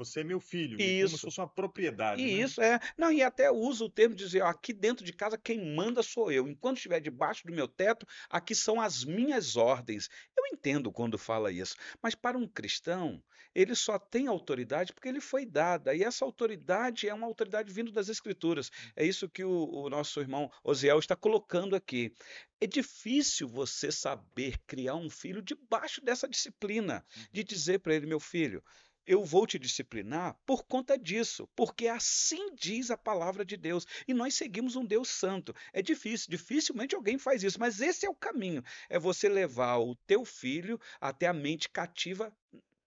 você é meu filho, isso. como se fosse uma propriedade. E né? Isso é. Não, e até usa o termo de dizer, ó, aqui dentro de casa quem manda sou eu. Enquanto estiver debaixo do meu teto, aqui são as minhas ordens. Eu entendo quando fala isso, mas para um cristão, ele só tem autoridade porque ele foi dada. E essa autoridade é uma autoridade vindo das escrituras. É isso que o, o nosso irmão Oziel está colocando aqui. É difícil você saber criar um filho debaixo dessa disciplina de uhum. dizer para ele, meu filho, eu vou te disciplinar por conta disso, porque assim diz a palavra de Deus. E nós seguimos um Deus santo. É difícil, dificilmente alguém faz isso, mas esse é o caminho. É você levar o teu filho até a mente cativa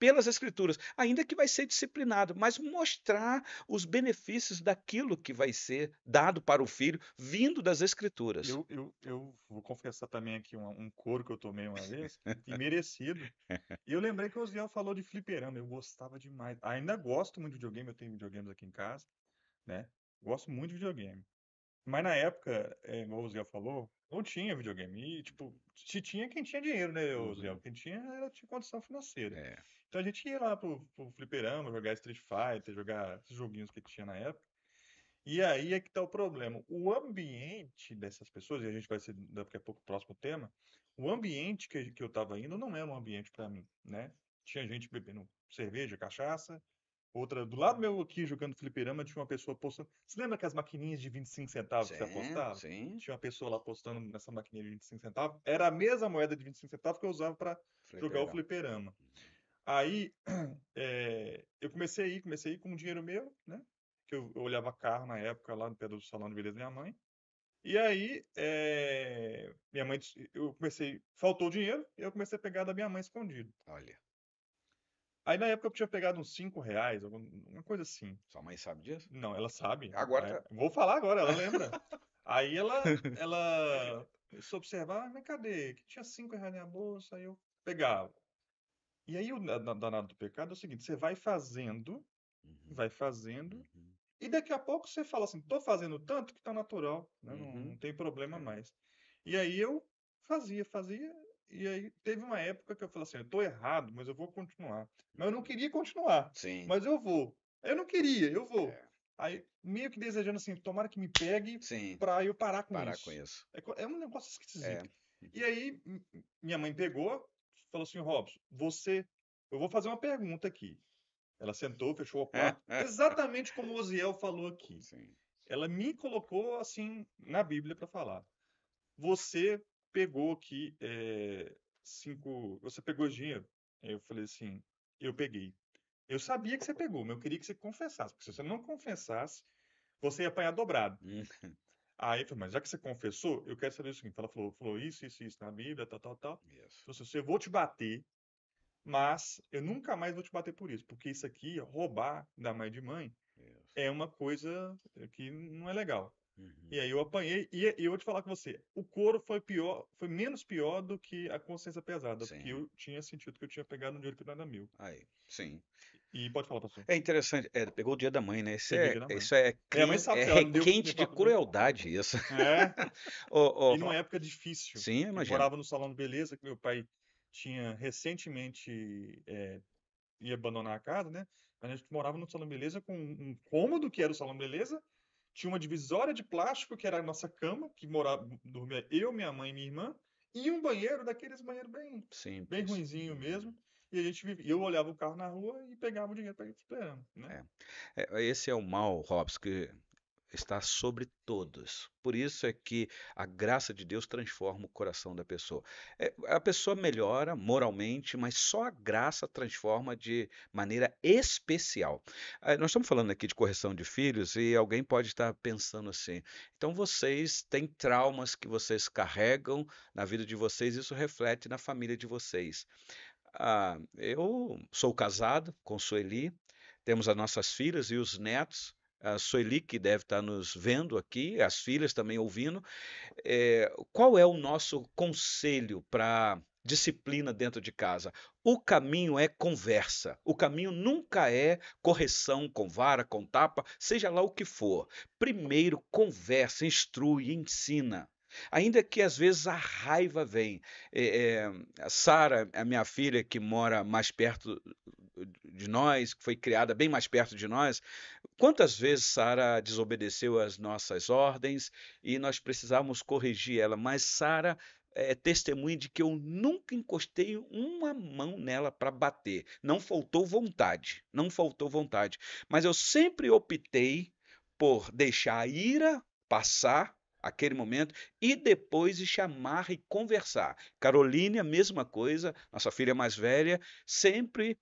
pelas Escrituras, ainda que vai ser disciplinado, mas mostrar os benefícios daquilo que vai ser dado para o filho, vindo das Escrituras. Eu, eu, eu vou confessar também aqui um, um coro que eu tomei uma vez, e merecido. E eu lembrei que o Osiel falou de fliperama, eu gostava demais. Ainda gosto muito de videogame, eu tenho videogames aqui em casa, né? Gosto muito de videogame. Mas na época, é, igual o Zé falou, não tinha videogame. E, tipo, se tinha quem tinha dinheiro, né, o Zé? Uhum. Quem tinha era tinha condição financeira. É. Então a gente ia lá pro, pro fliperama, jogar Street Fighter, jogar esses joguinhos que tinha na época. E aí é que tá o problema. O ambiente dessas pessoas, e a gente vai ser daqui a pouco o próximo tema, o ambiente que, que eu tava indo não era um ambiente para mim, né? Tinha gente bebendo cerveja, cachaça, Outra, do lado meu aqui, jogando fliperama, tinha uma pessoa postando. Você lembra que as maquininhas de 25 centavos sim, que você apostava? Sim. Tinha uma pessoa lá apostando nessa maquininha de 25 centavos. Era a mesma moeda de 25 centavos que eu usava para jogar o fliperama. Uhum. Aí é, <clears throat> eu comecei a ir, comecei a ir com um dinheiro meu, né? Que eu, eu, olhava carro na época lá no pé do salão de beleza da minha mãe. E aí é, minha mãe, eu comecei, faltou dinheiro, e eu comecei a pegar da minha mãe escondido. Olha. Aí na época eu tinha pegado uns 5 reais, uma coisa assim. Sua mãe sabe disso? Não, ela sabe. Agora. Tá. Vou falar agora, ela lembra. <laughs> aí ela, ela se observar, ah, mas cadê? Que tinha 5 reais na bolsa, aí eu pegava. E aí o danado do pecado é o seguinte: você vai fazendo, uhum. vai fazendo, uhum. e daqui a pouco você fala assim, tô fazendo tanto que tá natural, né? uhum. não, não tem problema é. mais. E aí eu fazia, fazia, e aí teve uma época que eu falei assim, eu tô errado, mas eu vou continuar. Mas eu não queria continuar. Sim. Mas eu vou. Eu não queria, eu vou. É. Aí, meio que desejando assim, tomara que me pegue Sim. pra eu parar com parar isso. Parar com isso. É, é, um negócio é. esquisito. É. E aí, minha mãe pegou, falou assim, Robson, você... Eu vou fazer uma pergunta aqui. Ela sentou, fechou a porta. <laughs> exatamente como o Oziel falou aqui. Sim. Ela me colocou, assim, na Bíblia para falar. Você pegou aqui é, eh, cinco. Você pegou dinheiro? eu falei assim, eu peguei. Eu sabia que você pegou, mas eu queria que você confessasse, porque se você não confessasse, você ia apanhar dobrado. Hum. Aí eu falei, mas já que você confessou, eu quero saber o seguinte. Ela falou, falou isso, isso, isso na Bíblia, tal, tal, tal. Yes. Eu falei, eu vou te bater, mas eu nunca mais vou te bater por isso, porque isso aqui, roubar da mãe de mãe, yes. é uma coisa que não é legal. Uhum. E aí eu apanhei, e, e eu vou te falar com você, o couro foi pior, foi menos pior do que a consciência pesada, sim. porque eu tinha sentido que eu tinha pegado no dinheiro que não era mil. Aí, sim. E pode falar, professor. É interessante, é, pegou o dia da mãe, né? Isso é, Isso é, crime, é requente de né? crueldade, isso. É. oh, <laughs> oh, e numa época difícil. Sim, imagina. morava no salão de beleza, que meu pai tinha recentemente é, ia abandonar a casa, né? A gente morava no salão de beleza com um cômodo que era o salão de beleza tinha uma divisória de plástico, que era a nossa cama, que morava, dormia eu, minha mãe e minha irmã, e um banheiro daqueles banheiros bem, bem ruinzinho mesmo. E a gente vivia, eu olhava o carro na rua e pegava o dinheiro para ir esperando. Né? É. é. Esse é o mal, Robson, que está sobre todos. Por isso é que a graça de Deus transforma o coração da pessoa. É, a pessoa melhora moralmente, mas só a graça transforma de maneira especial. É, nós estamos falando aqui de correção de filhos e alguém pode estar pensando assim: então vocês têm traumas que vocês carregam na vida de vocês, isso reflete na família de vocês. Ah, eu sou casado com Sueli, temos as nossas filhas e os netos a Sueli, que deve estar tá nos vendo aqui, as filhas também ouvindo. É, qual é o nosso conselho para disciplina dentro de casa? O caminho é conversa. O caminho nunca é correção com vara, com tapa, seja lá o que for. Primeiro, conversa, instrui, ensina. Ainda que às vezes a raiva vem. É, é, Sara, a minha filha que mora mais perto de nós, que foi criada bem mais perto de nós, Quantas vezes Sara desobedeceu às nossas ordens e nós precisávamos corrigir ela, mas Sara é testemunha de que eu nunca encostei uma mão nela para bater. Não faltou vontade, não faltou vontade. Mas eu sempre optei por deixar a ira passar aquele momento e depois de chamar e conversar. Caroline, a mesma coisa, nossa filha mais velha, sempre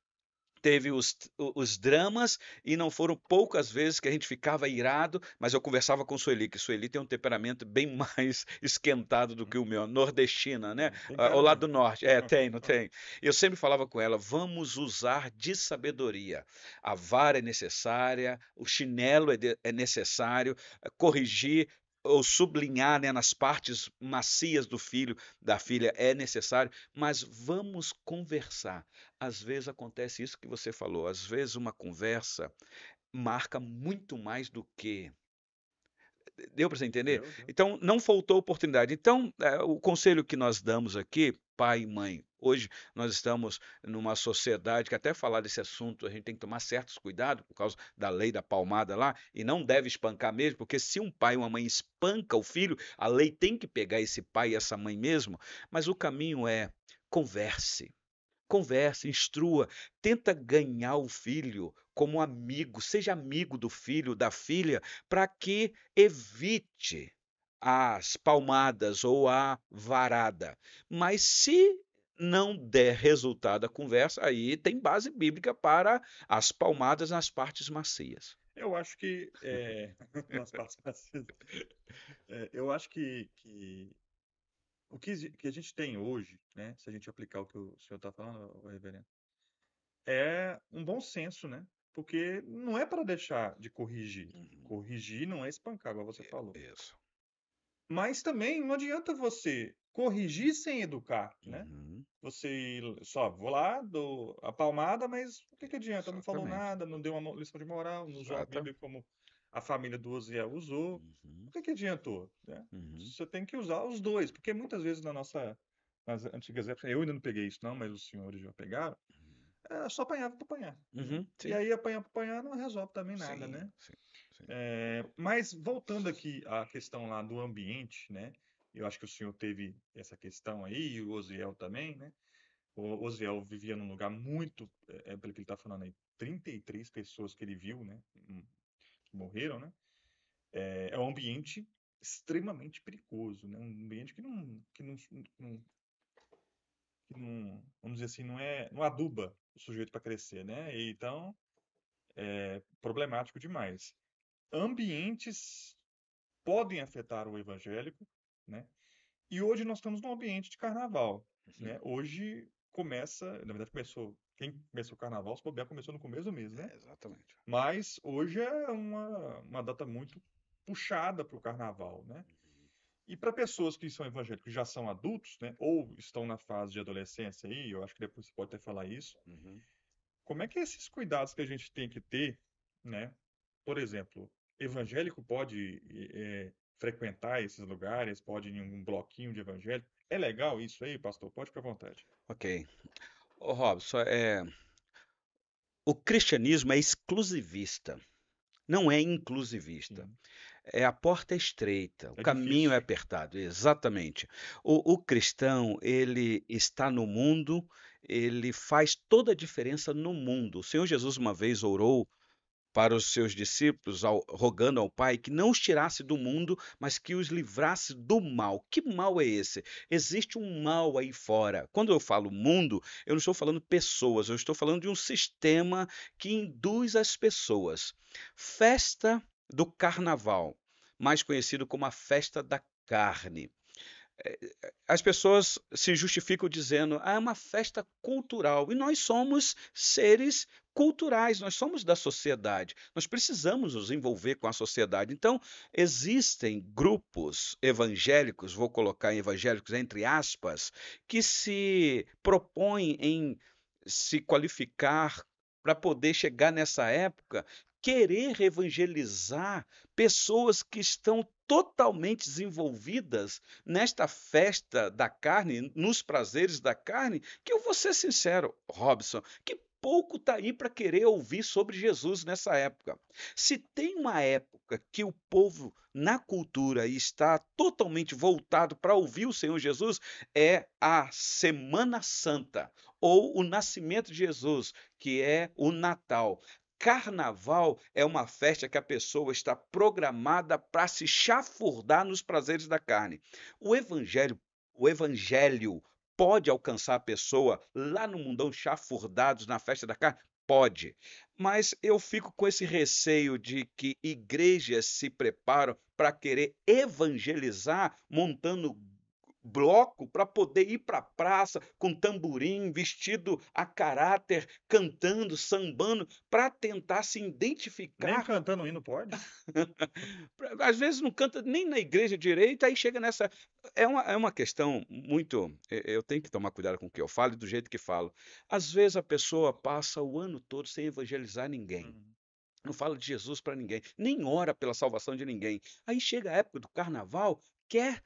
teve os, os dramas e não foram poucas vezes que a gente ficava irado, mas eu conversava com Sueli, que Sueli tem um temperamento bem <laughs> mais esquentado do que o meu, nordestina, né? Hum, ah, o lado do norte. É, tem, não <laughs> tem. Eu sempre falava com ela, vamos usar de sabedoria. A vara é necessária, o chinelo é, de, é necessário, eh, corrigir, ou sublinhar né, nas partes macias do filho, da filha, é necessário, mas vamos conversar. Às vezes acontece isso que você falou, às vezes uma conversa marca muito mais do que Deu para você entender? Deu, deu. Então, não faltou oportunidade. Então, é, o conselho que nós damos aqui, pai e mãe, hoje nós estamos numa sociedade que até falar desse assunto a gente tem que tomar certos cuidados por causa da lei da palmada lá, e não deve espancar mesmo, porque se um pai ou uma mãe espanca o filho, a lei tem que pegar esse pai e essa mãe mesmo, mas o caminho é converse Converse, instrua, tenta ganhar o filho como amigo, seja amigo do filho, da filha, para que evite as palmadas ou a varada. Mas se não der resultado a conversa, aí tem base bíblica para as palmadas nas partes macias. Eu acho que. É... <laughs> nas partes macias. É, eu acho que, que o que, que a gente tem hoje, né, se a gente aplicar o que o senhor está falando, reverendo, é um bom senso, né? Porque não é para deixar de corrigir. Uhum. Corrigir não é espancar, igual você é, falou. Isso. Mas também não adianta você corrigir sem educar, né. uhum. né? Você só vou lá, dou a palmada, mas o que, que adianta? Exatamente. Não falou nada, não deu uma lição de moral, não usou a Bíblia como a família do Osiel usou. Uhum. O que, que adiantou? Né? Uhum. Você tem que usar os dois, porque muitas vezes na nossa, nas antigas épocas, eu ainda não peguei isso, não, mas os senhores já pegaram. Uhum. É, só apanhava para apanhar. Né? Uhum, e aí apanhar para apanhar não resolve também nada, sim, né? Sim, sim. É, mas voltando aqui à questão lá do ambiente, né? Eu acho que o senhor teve essa questão aí, e o Osiel também, né? O Osiel vivia num lugar muito, é, é pelo que ele está falando aí, 33 pessoas que ele viu, né? Hum, que morreram, né? É, é um ambiente extremamente perigoso, né? Um ambiente que não, que não, não que não, vamos dizer assim, não é, não aduba o sujeito para crescer, né? E, então é problemático demais. Ambientes podem afetar o evangélico, né? E hoje nós estamos num ambiente de carnaval, Sim. Uhum. né? Hoje começa, na verdade começou quem começou o carnaval, se bobear, começou no começo do mês, né? É, exatamente. Mas hoje é uma, uma data muito puxada para o carnaval, né? Uhum. E para pessoas que são evangélicos, que já são adultos, né? Ou estão na fase de adolescência aí, eu acho que depois você pode até falar isso. Uhum. Como é que é esses cuidados que a gente tem que ter, né? Por exemplo, evangélico pode é, frequentar esses lugares, pode ir em um bloquinho de evangélico. É legal isso aí, pastor? Pode ficar à vontade. Ok. Ô, Robson, é... o cristianismo é exclusivista, não é inclusivista. É a porta é estreita, é o caminho é difícil. é apertado, exatamente. O, o cristão, ele está no mundo, ele faz toda a diferença no mundo. O Senhor Jesus uma vez orou para os seus discípulos, ao, rogando ao Pai que não os tirasse do mundo, mas que os livrasse do mal. Que mal é esse? Existe um mal aí fora. Quando eu falo mundo, eu não estou falando pessoas, eu estou falando de um sistema que induz as pessoas. Festa do Carnaval, mais conhecido como a Festa da Carne eh, as pessoas se justificam dizendo ah, é uma festa cultural e nós somos seres culturais, nós somos da sociedade, nós precisamos nos envolver com a sociedade. Então, existem grupos evangélicos, vou colocar evangélicos entre aspas, que se propõem em se qualificar para poder chegar nessa época, querer evangelizar pessoas que estão totalmente desenvolvidas nesta festa da carne, nos prazeres da carne, que eu vou ser sincero, Robson, que pouco está aí para querer ouvir sobre Jesus nessa época. Se tem uma época que o povo na cultura está totalmente voltado para ouvir o Senhor Jesus, é a Semana Santa ou o Nascimento de Jesus, que é o Natal. Carnaval é uma festa que a pessoa está programada para se chafurdar nos prazeres da carne. O evangelho o evangelho pode alcançar a pessoa lá no mundão chafurdados na festa da carne? Pode. Mas eu fico com esse receio de que igrejas se preparam para querer evangelizar montando bloco para poder ir para a praça com tamborim, vestido a caráter, cantando, sambando, para tentar se identificar. Nem cantando hino pode. <laughs> Às vezes não canta nem na igreja direita, aí chega nessa. É uma, é uma questão muito. Eu tenho que tomar cuidado com o que eu falo e do jeito que falo. Às vezes a pessoa passa o ano todo sem evangelizar ninguém. Uhum. Não fala de Jesus para ninguém, nem ora pela salvação de ninguém. Aí chega a época do carnaval, quer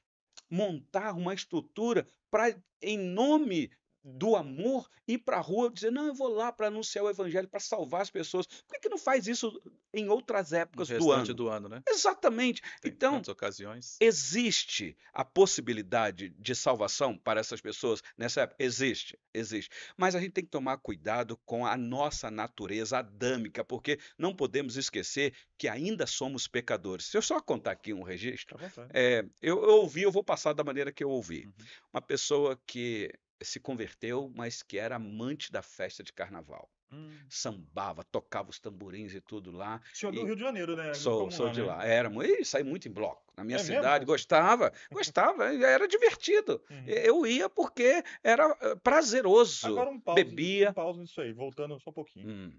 montar uma estrutura para, em nome do amor ir para a rua dizer, não, eu vou lá para anunciar o evangelho, para salvar as pessoas. Por que, que não faz isso em outras épocas do ano? do ano, né? Exatamente. Tem então, ocasiões. existe a possibilidade de salvação para essas pessoas nessa época? Existe, existe. Mas a gente tem que tomar cuidado com a nossa natureza adâmica, porque não podemos esquecer que ainda somos pecadores. Se eu só contar aqui um registro, é, eu, eu ouvi, eu vou passar da maneira que eu ouvi. Uhum. Uma pessoa que se converteu, mas que era amante da festa de carnaval. Hum. Sambava, tocava os tamborins e tudo lá. O senhor é e... do Rio de Janeiro, né? Sou, sou lá, de né? lá. Era, e saí muito em bloco. Na minha é cidade, mesmo? gostava, gostava, era divertido. Uhum. Eu ia porque era eh, prazeroso. Agora um pause, bebia. Um pausa nisso aí, voltando só um pouquinho. Hum.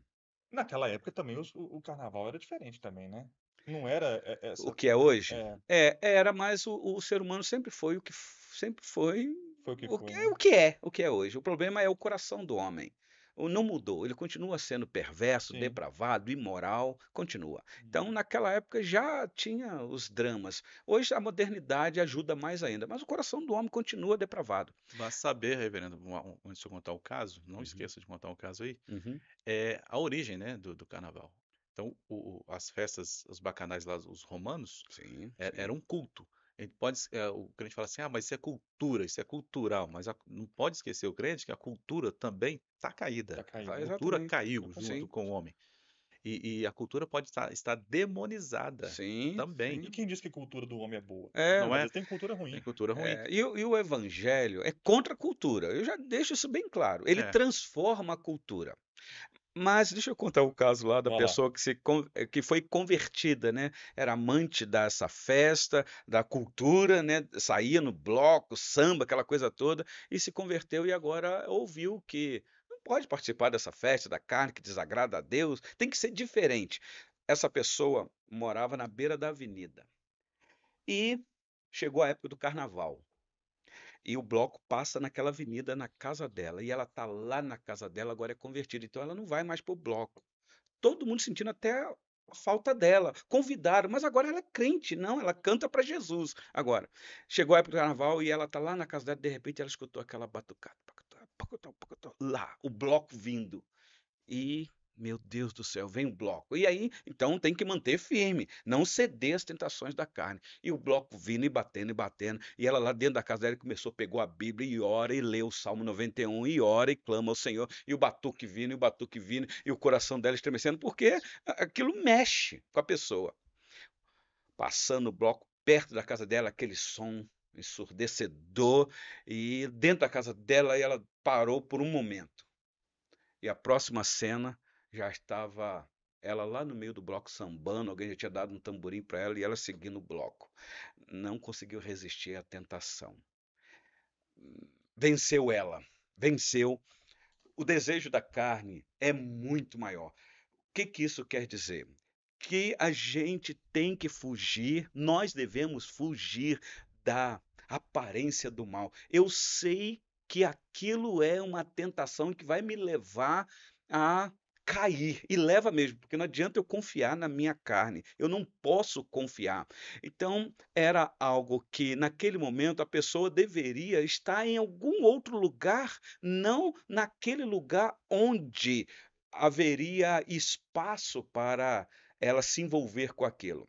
Naquela época também o, o carnaval era diferente também, né? Não era eh, eh, essa... o que é hoje. É. é era, mas o, o, ser humano sempre foi o que sempre foi foi o que o, foi. É, né? O que é, o que é hoje. O problema é o coração do homem. Não mudou, ele continua sendo perverso, Sim. depravado, imoral, continua. Então, uhum. naquela época já tinha os dramas. Hoje a modernidade ajuda mais ainda, mas o coração do homem continua depravado. vai saber, reverendo, antes de eu contar o caso, não uhum. esqueça de contar o caso aí, uhum. é a origem né, do, do carnaval. Então, o, as festas, os bacanais lá, os romanos, sim, é, sim. era um culto. A gente pode, é, o crente fala assim, ah, mas isso é cultura, isso é cultural, mas a, não pode esquecer o crente que a cultura também está caída. Tá caída. A cultura caiu junto com o homem. E, e, a cultura pode estar, estar demonizada sim, também. Sim. E quem diz que a cultura do homem é boa? É, não é? Tem cultura ruim. Tem cultura ruim. É, e, e, o evangelho é contra a cultura. Eu já deixo isso bem claro. Ele é. transforma a cultura. Mas deixa eu contar o caso lá da pessoa que, se, eh, que foi convertida, né? Era amante dessa festa, da cultura, né? Saía no bloco, samba, aquela coisa toda, e se converteu e agora ouviu que não pode participar dessa festa da carne que desagrada a Deus, tem que ser diferente. Essa pessoa morava na beira da avenida. E chegou a época do carnaval. E o bloco passa naquela avenida na casa dela. E ela está lá na casa dela, agora é convertida. Então ela não vai mais para o bloco. Todo mundo sentindo até a falta dela. Convidaram, mas agora ela é crente, não, ela canta para Jesus. Agora, chegou a época do carnaval e ela tá lá na casa dela, de repente ela escutou aquela batucada, lá, o bloco vindo. E meu Deus do céu, vem o bloco. E aí, então, tem que manter firme, não ceder às tentações da carne. E o bloco vindo e batendo e batendo. E ela lá dentro da casa dela começou, pegou a Bíblia e ora e lê o Salmo 91 e ora e clama ao Senhor. E o batuque vindo, e o batuque vindo, e o coração dela estremecendo, porque aquilo mexe com a pessoa. Passando o bloco perto da casa dela, aquele som ensurdecedor. E dentro da casa dela, ela parou por um momento. E a próxima cena já estava ela lá no meio do bloco sambando, alguém já tinha dado um tamborim para ela e ela seguindo o bloco. Não conseguiu resistir à tentação. Venceu ela, venceu. O desejo da carne é muito maior. O que, que isso quer dizer? Que a gente tem que fugir, nós devemos fugir da aparência do mal. Eu sei que aquilo é uma tentação que vai me levar a cair e leva mesmo, porque não adianta eu confiar na minha carne, eu não posso confiar. Então, era algo que naquele momento a pessoa deveria estar em algum outro lugar, não naquele lugar onde haveria espaço para ela se envolver com aquilo.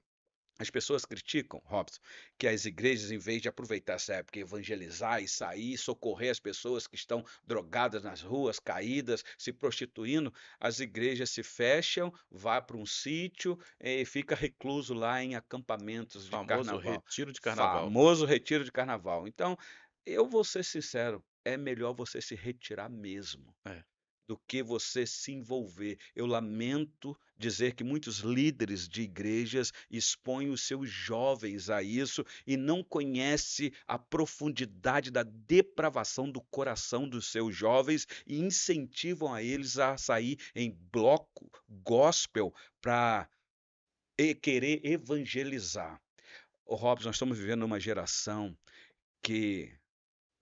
As pessoas criticam, Robson, que as igrejas, em vez de aproveitar essa época, evangelizar e sair, socorrer as pessoas que estão drogadas nas ruas, caídas, se prostituindo, as igrejas se fecham, vai para um sítio eh, e fica recluso lá em acampamentos de Famoso carnaval. retiro de carnaval. Famoso retiro de carnaval. Então, eu vou ser sincero, é melhor você se retirar mesmo. É do que você se envolver. Eu lamento dizer que muitos líderes de igrejas expõem os seus jovens a isso e não conhece a profundidade da depravação do coração dos seus jovens e incentivam a eles a sair em bloco gospel para querer evangelizar. Oh, Robson, nós estamos vivendo uma geração que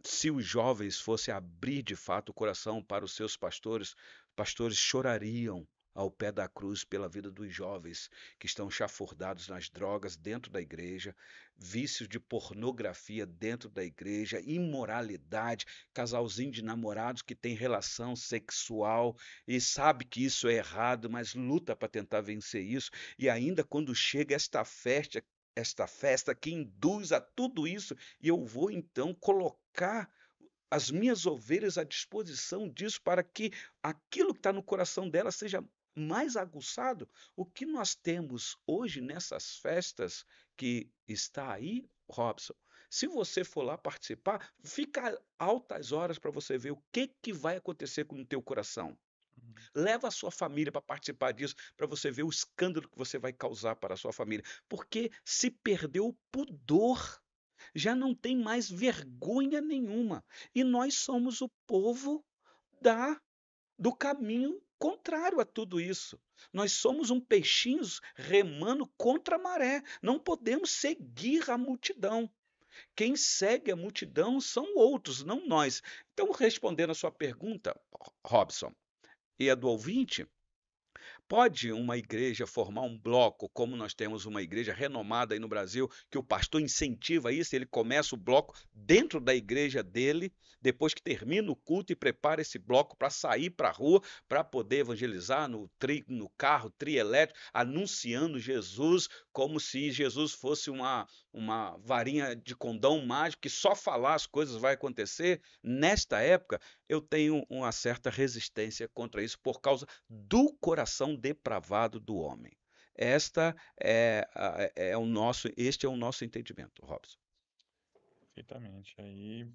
se os jovens fossem abrir de fato o coração para os seus pastores, pastores chorariam ao pé da cruz pela vida dos jovens que estão chafurdados nas drogas dentro da igreja, vícios de pornografia dentro da igreja, imoralidade, casalzinho de namorados que tem relação sexual e sabe que isso é errado, mas luta para tentar vencer isso, e ainda quando chega esta festa esta festa que induz a tudo isso, e eu vou então colocar as minhas ovelhas à disposição disso para que aquilo que está no coração dela seja mais aguçado. O que nós temos hoje nessas festas que está aí, Robson? Se você for lá participar, fica altas horas para você ver o que, que vai acontecer com o teu coração. Leva a sua família para participar disso, para você ver o escândalo que você vai causar para a sua família. Porque se perdeu o pudor, já não tem mais vergonha nenhuma. E nós somos o povo da do caminho contrário a tudo isso. Nós somos um peixinho remando contra a maré. Não podemos seguir a multidão. Quem segue a multidão são outros, não nós. Então, respondendo a sua pergunta, Robson, e a é do ouvinte? Pode uma igreja formar um bloco, como nós temos uma igreja renomada aí no Brasil, que o pastor incentiva isso, ele começa o bloco dentro da igreja dele, depois que termina o culto e prepara esse bloco para sair para a rua, para poder evangelizar no, tri, no carro trielétrico, anunciando Jesus como se Jesus fosse uma, uma varinha de condão mágico que só falar as coisas vai acontecer, nesta época eu tenho uma certa resistência contra isso por causa do coração depravado do homem. Esta é, é, é o nosso, este é o nosso entendimento, Robson. Perfeitamente. Aí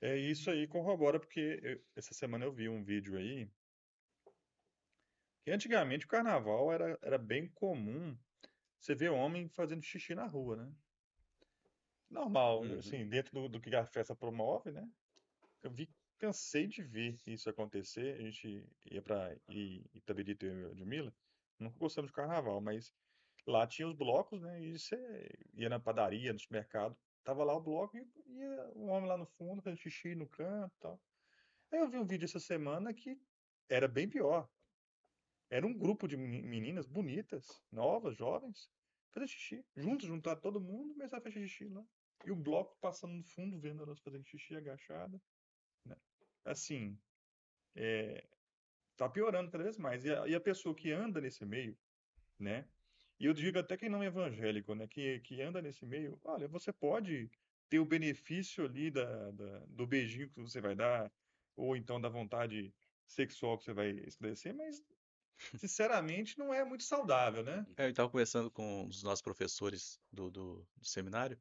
é isso aí corrobora porque eu, essa semana eu vi um vídeo aí que antigamente o carnaval era, era bem comum você vê homem fazendo xixi na rua, né? Normal, uhum. assim, dentro do, do que a festa promove, né? Eu vi, cansei de ver isso acontecer. A gente ia pra Itabirito e Edmila, nunca gostamos de carnaval, mas lá tinha os blocos, né? E você ia na padaria, no supermercado, tava lá o bloco e ia o homem lá no fundo fazendo xixi no canto e tal. Aí eu vi um vídeo essa semana que era bem pior. Era um grupo de meninas bonitas, novas, jovens, fazer xixi. Juntos, juntar todo mundo, começar a fazer xixi lá. E o bloco passando no fundo, vendo elas fazendo xixi agachada. Né? Assim, é, tá piorando cada vez mais. E a, e a, pessoa que anda nesse meio, né? E eu digo até quem não é evangélico, né? Que, que anda nesse meio, olha, você pode ter o benefício ali da, da do beijinho que você vai dar, ou então da vontade sexual que você vai esclarecer, mas sinceramente, não é muito saudável, né? É, eu estava conversando com um dos nossos professores do, do, do seminário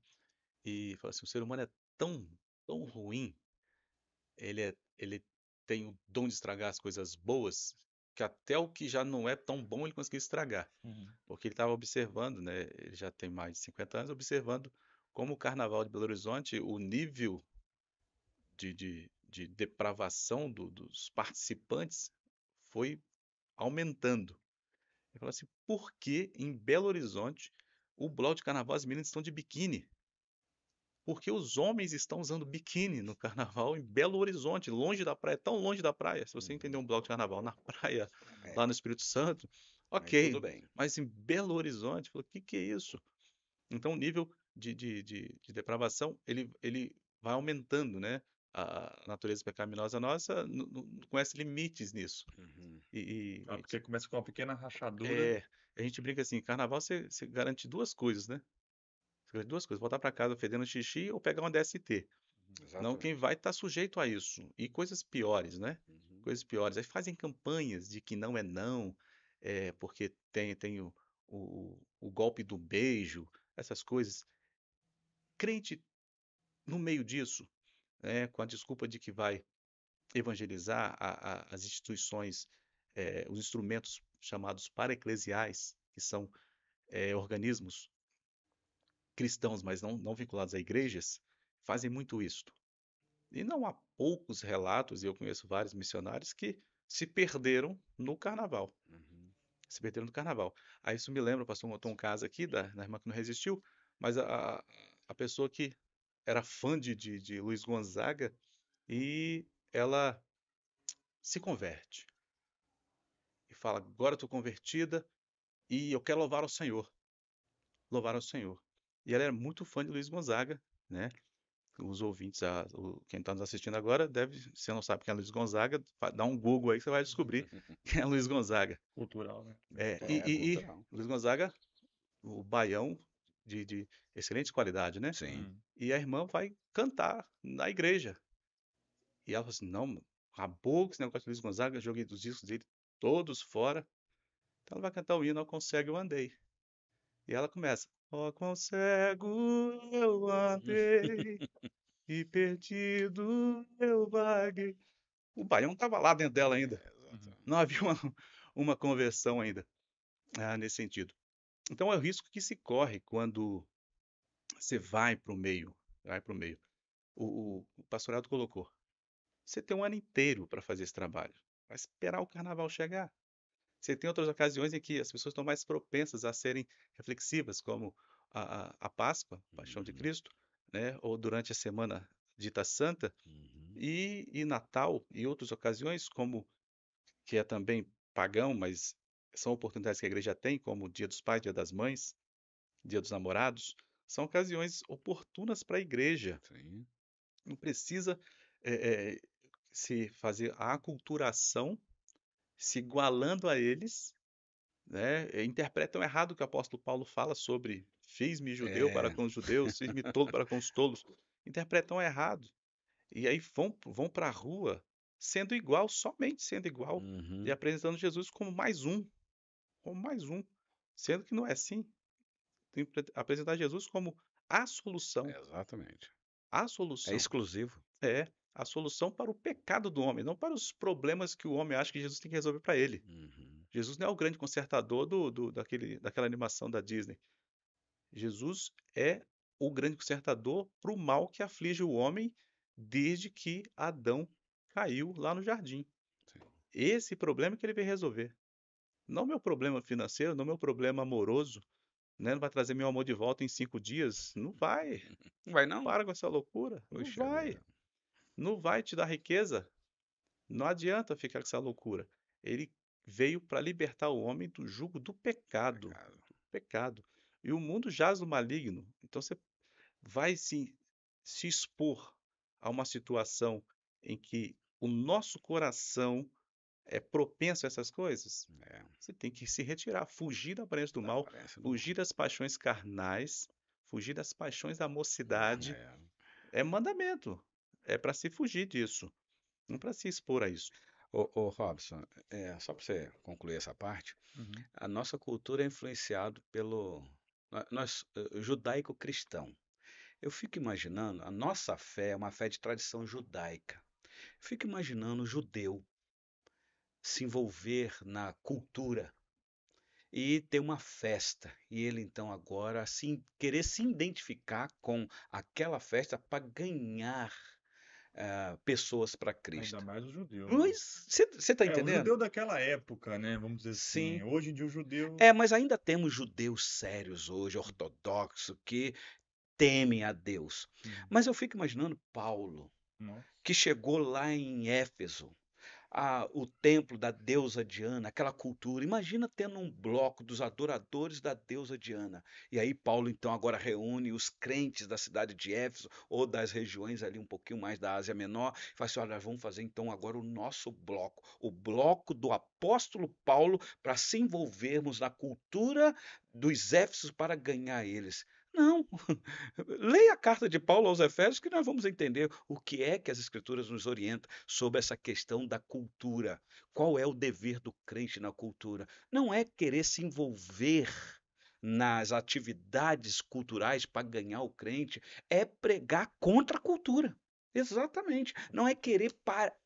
e falou assim: o ser humano é tão, tão ruim, ele, é, ele tem o dom de estragar as coisas boas, que até o que já não é tão bom ele conseguiu estragar. Uhum. Porque ele estava observando, né? Ele já tem mais de 50 anos, observando como o carnaval de Belo Horizonte, o nível de, de, de depravação do, dos participantes foi aumentando. Eu falo assim, por que em Belo Horizonte o bloco de carnaval as meninas estão de biquíni? Porque os homens estão usando biquíni no carnaval em Belo Horizonte, longe da praia, tão longe da praia. Se você entender um bloco de uhum. carnaval na <laughs> praia, é. lá no Espírito Santo, ok. Mas, mas em Belo Horizonte, o que, que é isso? Então o nível de, de, de, de depravação ele, ele vai aumentando, né? a natureza pecaminosa nossa não, conhece limites nisso. Uhum. E, e, ah, porque começa com uma pequena rachadura. É, a gente brinca assim, carnaval você, você garante duas coisas, né? Você garante duas coisas, voltar para casa fedendo xixi ou pegar uma DST. Exatamente. Uhum, não quem vai estar tá sujeito a isso. E coisas piores, né? Uhum. Coisas piores. Aí fazem campanhas de que não é não, é, porque tem, tem o, o, o golpe do beijo, essas coisas. Crente, no meio disso, né, com a desculpa de que vai evangelizar a, a, as instituições, é, os instrumentos chamados para-eclesiais, que são é, organismos cristãos, mas não, não vinculados a igrejas, fazem muito isto. E não há poucos relatos, e eu conheço vários missionários, que se perderam no carnaval. Uhum. Se perderam no carnaval. Aí isso me lembra, o pastor um caso aqui da, da irmã que não resistiu, mas a, a pessoa que era fã de, de, de Luiz Gonzaga e ela se converte. E fala: Agora estou convertida e eu quero louvar ao Senhor. Louvar ao Senhor. E ela era muito fã de Luiz Gonzaga, né? Os ouvintes, a, o, quem está nos assistindo agora, deve, se não sabe quem é Luiz Gonzaga, dá um Google aí que você vai descobrir <laughs> quem é Luiz Gonzaga. Cultural, né? É, é e, é, e Luiz Gonzaga, o baião de, de excelente qualidade, né? Sim. E a irmã vai cantar na igreja. E ela falou assim: não, acabou com esse negócio de Luiz Gonzaga, joguei os discos dele todos fora. Então ela vai cantar o hino, eu consegue, eu andei. E ela começa: Ó, oh, cego eu andei, e perdido eu vaguei. O baião estava lá dentro dela ainda. É, não havia uma, uma conversão ainda ah, nesse sentido. Então é o risco que se corre quando você vai para o meio, vai para o meio. O, o pastorado colocou. Você tem um ano inteiro para fazer esse trabalho. Vai esperar o carnaval chegar. Você tem outras ocasiões em que as pessoas estão mais propensas a serem reflexivas, como a, a, a Páscoa, a Paixão uhum. de Cristo, né? ou durante a semana dita santa, uhum. e, e Natal e outras ocasiões, como que é também pagão, mas são oportunidades que a igreja tem, como o Dia dos Pais, Dia das Mães, Dia dos Namorados, são ocasiões oportunas para a igreja. Sim. Não precisa é, é, se fazer a aculturação, se igualando a eles. Né? Eh, interpretam errado o que o apóstolo Paulo fala sobre fiz-me judeu é. para com os judeus, fiz-me <laughs> tolo para com os tolos. Interpretam errado. E aí vão, vão para a rua sendo igual, somente sendo igual, uhum. e apresentando Jesus como mais um como mais um, sendo que não é assim. Tem que apresentar Jesus como a solução. É exatamente. A é solução. É exclusivo. É, a solução para o pecado do homem, não para os problemas que o homem acha que Jesus tem que resolver para ele. Uhum. Jesus não é o grande consertador do, do, daquele, daquela animação da Disney. Jesus é o grande consertador para o mal que aflige o homem desde que Adão caiu lá no jardim. Sim. Esse problema é que ele veio resolver. Não meu problema financeiro, não meu problema amoroso, né? Não vai trazer meu amor de volta em cinco dias. Não vai. <laughs> Não vai não? Para com essa loucura. Poxa, não vai. Não vai te dar riqueza. Não adianta ficar com essa loucura. Ele veio para libertar o homem do jugo do pecado. Pecado. pecado. E o mundo jaz no maligno. Então você vai se, se expor a uma situação em que o nosso coração é propenso a essas coisas, é. você tem que se retirar, fugir da aparência do da mal, aparência fugir do... das paixões carnais, fugir das paixões da mocidade. É, é mandamento. É para se fugir disso, não para se expor a isso. Ô, ô Robson, é, só para você concluir essa parte, uhum. a nossa cultura é influenciada pelo nós eh, judaico-cristão. Eu fico imaginando, a nossa fé é uma fé de tradição judaica. Eu fico imaginando o judeu se envolver na cultura e ter uma festa. E ele então agora assim querer se identificar com aquela festa para ganhar uh, pessoas para Cristo. Ainda mais o judeu. Né? Mas você está é, entendendo? O judeu daquela época, né? Vamos dizer assim, Sim. assim. Hoje em dia o judeu. É, mas ainda temos judeus sérios hoje, ortodoxo, que temem a Deus. Uhum. Mas eu fico imaginando Paulo, Nossa. que chegou lá em Éfeso a, o templo da deusa Diana, aquela cultura. Imagina tendo um bloco dos adoradores da deusa Diana. E aí Paulo então agora reúne os crentes da cidade de Éfeso ou das regiões ali um pouquinho mais da Ásia Menor e fala assim, olha, vamos fazer então agora o nosso bloco, o bloco do apóstolo Paulo para se envolvermos na cultura dos Éfesos para ganhar eles. Não. <laughs> Leia a carta de Paulo aos Efésios que nós vamos entender o que é que as Escrituras nos orientam sobre essa questão da cultura. Qual é o dever do crente na cultura? Não é querer se envolver nas atividades culturais para ganhar o crente, é pregar contra a cultura. Exatamente. Não é querer